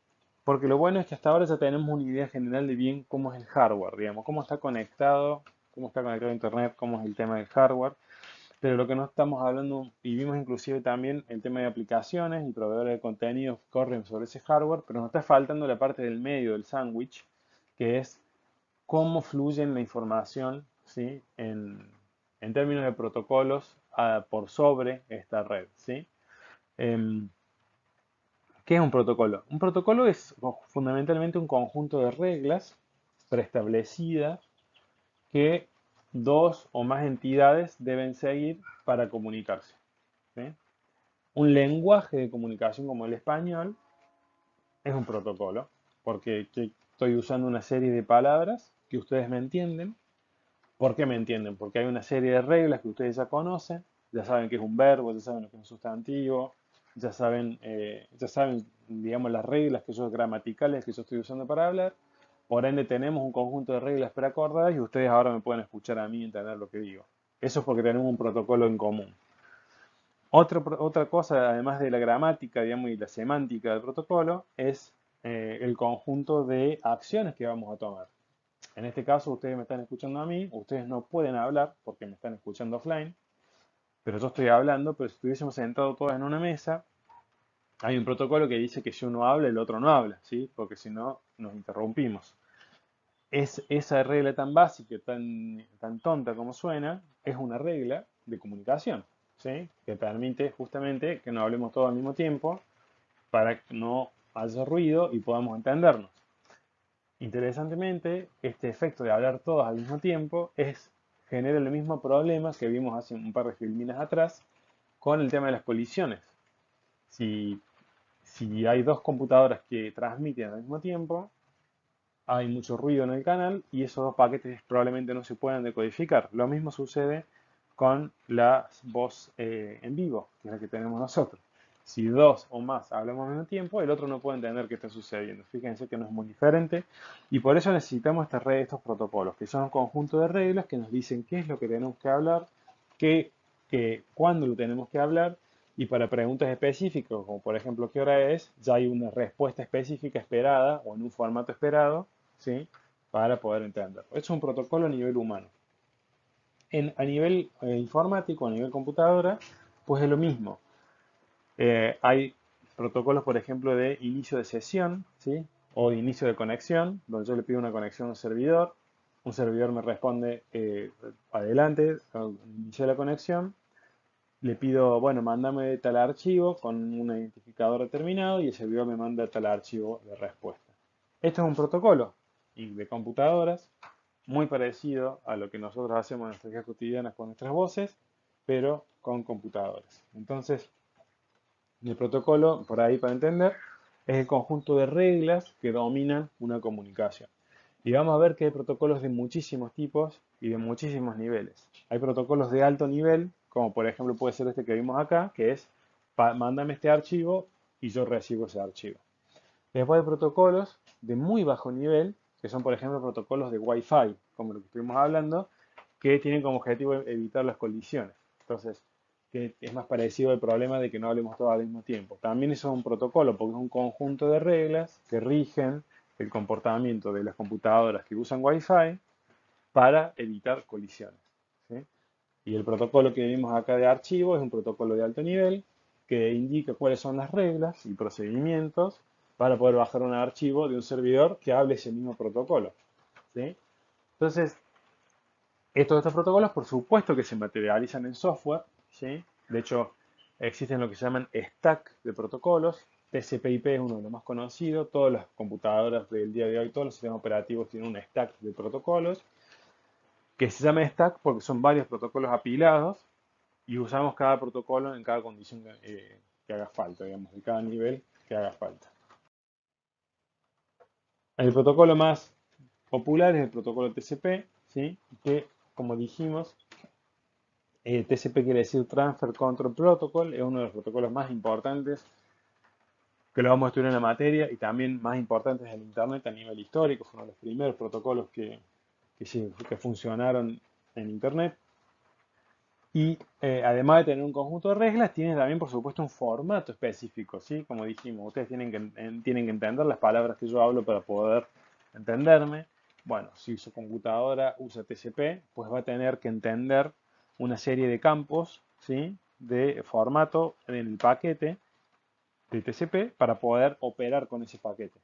porque lo bueno es que hasta ahora ya tenemos una idea general de bien cómo es el hardware, digamos, cómo está conectado, cómo está conectado a Internet, cómo es el tema del hardware. Pero lo que no estamos hablando, y vimos inclusive también el tema de aplicaciones y proveedores de contenido corren sobre ese hardware, pero nos está faltando la parte del medio, del sándwich, que es cómo fluye la información ¿sí? en, términos de protocolos ah, por sobre esta red. ¿sí? Em, ¿Qué es un protocolo? Un protocolo es fundamentalmente un conjunto de reglas preestablecidas que dos o más entidades deben seguir para comunicarse. Un lenguaje de comunicación como el español es un protocolo, porque estoy usando una serie de palabras que ustedes me entienden. ¿Por qué me entienden? Porque hay una serie de reglas que ustedes ya conocen, ya saben que es un verbo, ya saben que es un sustantivo, ya saben, eh, ya saben, digamos, las reglas que yo, gramaticales que yo estoy usando para hablar. Por ende, tenemos un conjunto de reglas preacordadas y ustedes ahora me pueden escuchar a mí y entender lo que digo. Eso es porque tenemos un protocolo en común. Otra, otra cosa, además de la gramática, digamos, y la semántica del protocolo, es eh, el conjunto de acciones que vamos a tomar. En este caso, ustedes me están escuchando a mí, ustedes no pueden hablar porque me están escuchando offline, pero yo estoy hablando, pero si estuviésemos sentados todos en una mesa, hay un protocolo que dice que si uno habla, el otro no habla, ¿sí? porque si no, nos interrumpimos. Es, esa regla tan básica, tan, tan tonta como suena, es una regla de comunicación, ¿sí? que permite justamente que no hablemos todos al mismo tiempo para que no haya ruido y podamos entendernos. Interesantemente, este efecto de hablar todos al mismo tiempo es genera los mismos problemas que vimos hace un par de filminas atrás con el tema de las colisiones. Si, hay dos computadoras que transmiten al mismo tiempo, hay mucho ruido en el canal y esos dos paquetes probablemente no se puedan decodificar. Lo mismo sucede con la voz eh, en vivo, que es la que tenemos nosotros. Si dos o más hablamos al mismo tiempo, el otro no puede entender qué está sucediendo. Fíjense que no es muy diferente y por eso necesitamos esta red, estos protocolos, que son un conjunto de reglas que nos dicen qué es lo que tenemos que hablar, qué, cuándo lo tenemos que hablar y para preguntas específicas, como por ejemplo qué hora es, ya hay una respuesta específica esperada o en un formato esperado, ¿sí? Para poder entender. es un protocolo a nivel humano. a nivel eh, informático, a nivel computadora, pues es lo mismo. Eh, hay protocolos, por ejemplo, de inicio de sesión ¿sí? o de inicio de conexión, donde yo le pido una conexión a un servidor. Un servidor me responde eh, adelante, inicio de la conexión. Le pido, bueno, mándame tal archivo con un identificador determinado y el servidor me manda tal archivo de respuesta. Esto es un protocolo de computadoras muy parecido a lo que nosotros hacemos en nuestras vidas cotidianas con nuestras voces, pero con computadoras. Entonces, el protocolo, por ahí para entender, es el conjunto de reglas que dominan una comunicación. Y vamos a ver que hay protocolos de muchísimos tipos y de muchísimos niveles. Hay protocolos de alto nivel, como por ejemplo puede ser este que vimos acá, que es mándame este archivo y yo recibo ese archivo. Después hay protocolos de muy bajo nivel, que son por ejemplo protocolos de Wi-Fi, como lo que estuvimos hablando, que tienen como objetivo evitar las colisiones. Entonces, que es más parecido al problema de que no hablemos todos al mismo tiempo. También eso es un protocolo, porque es un conjunto de reglas que rigen el comportamiento de las computadoras que usan Wi-Fi para evitar colisiones. Y el protocolo que vimos acá de archivo es un protocolo de alto nivel que indica cuáles son las reglas y procedimientos para poder bajar un archivo de un servidor que hable ese mismo protocolo. Entonces, estos protocolos por supuesto que se materializan en software de hecho, existen lo que se llaman stack de protocolos. TCP/IP es uno de los más conocidos. Todas las computadoras del día de hoy, todos los sistemas operativos tienen un stack de protocolos que se llama stack porque son varios protocolos apilados y usamos cada protocolo en cada condición que, eh, haga falta, digamos, en cada nivel que haga falta. El protocolo más popular es el protocolo TCP, que, como dijimos, eh, TCP quiere decir Transfer Control Protocol, es uno de los protocolos más importantes que lo vamos a estudiar en la materia y también más importantes del Internet a nivel histórico, uno de los primeros protocolos que, que, funcionaron en Internet. Y eh, además de tener un conjunto de reglas, tiene también, por supuesto, un formato específico, ¿sí? Como dijimos, ustedes tienen que, tienen que entender las palabras que yo hablo para poder entenderme. Bueno, si su computadora usa TCP, pues va a tener que entender una serie de campos ¿sí? de formato en el paquete de TCP para poder operar con ese paquete,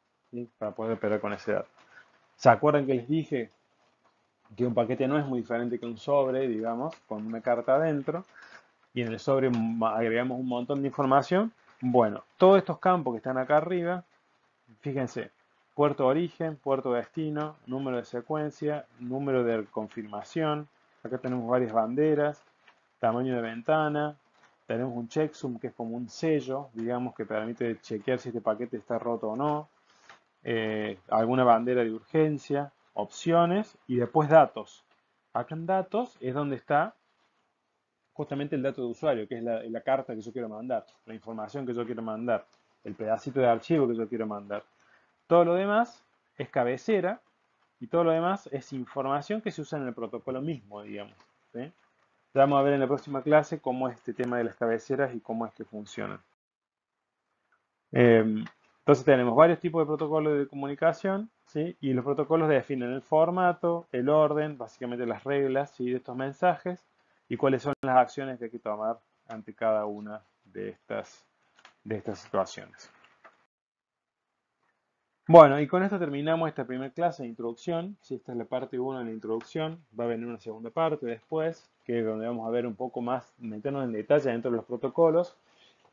para poder operar con ese dato. ¿Se acuerdan que les dije que un paquete no es muy diferente que un sobre, digamos, con una carta adentro? Y en el sobre agregamos un montón de información. Bueno, todos estos campos que están acá arriba, fíjense, puerto de origen, puerto de destino, número de secuencia, número de confirmación, Acá tenemos varias banderas, tamaño de ventana, tenemos un checksum que es como un sello, digamos, que permite chequear si este paquete está roto o no, eh, alguna bandera de urgencia, opciones y después datos. Acá en datos es donde está justamente el dato de usuario, que es la carta que yo quiero mandar, la información que yo quiero mandar, el pedacito de archivo que yo quiero mandar. Todo lo demás es cabecera, y todo lo demás es información que se usa en el protocolo mismo, digamos. Ya vamos a ver en la próxima clase cómo es este tema de las cabeceras y cómo es que funcionan. Em, entonces tenemos varios tipos de protocolos de comunicación y los protocolos definen el formato, el orden, básicamente las reglas de estos mensajes y cuáles son las acciones que hay que tomar ante cada una de estas, de estas situaciones. Bueno, y con esto terminamos esta primera clase de introducción. Si esta es la parte 1 de la introducción, va a venir una segunda parte después, que es donde vamos a ver un poco más, meternos en detalle dentro de los protocolos.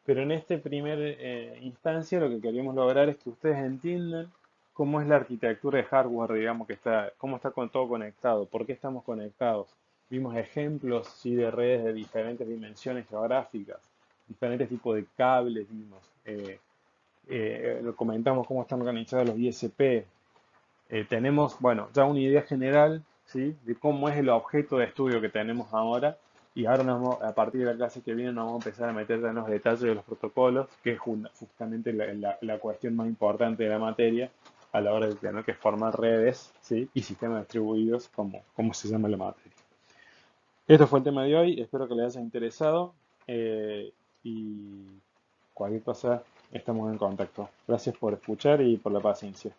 Pero en esta primera eh, instancia lo que queríamos lograr es que ustedes entiendan cómo es la arquitectura de hardware, digamos, que está, cómo está con todo conectado, por qué estamos conectados. Vimos ejemplos de redes de diferentes dimensiones geográficas, diferentes tipos de cables, vimos. Eh, eh, comentamos cómo están organizados los ISP, eh, tenemos, bueno, ya una idea general ¿sí? de cómo es el objeto de estudio que tenemos ahora y ahora a partir de la clase que viene nos vamos a empezar a meter en los detalles de los protocolos, que es justamente la, cuestión más importante de la materia a la hora de tener que formar redes ¿sí? y sistemas distribuidos, como, se llama la materia. Esto fue el tema de hoy, espero que les haya interesado eh, y cualquier cosa estamos en contacto. Gracias por escuchar y por la paciencia.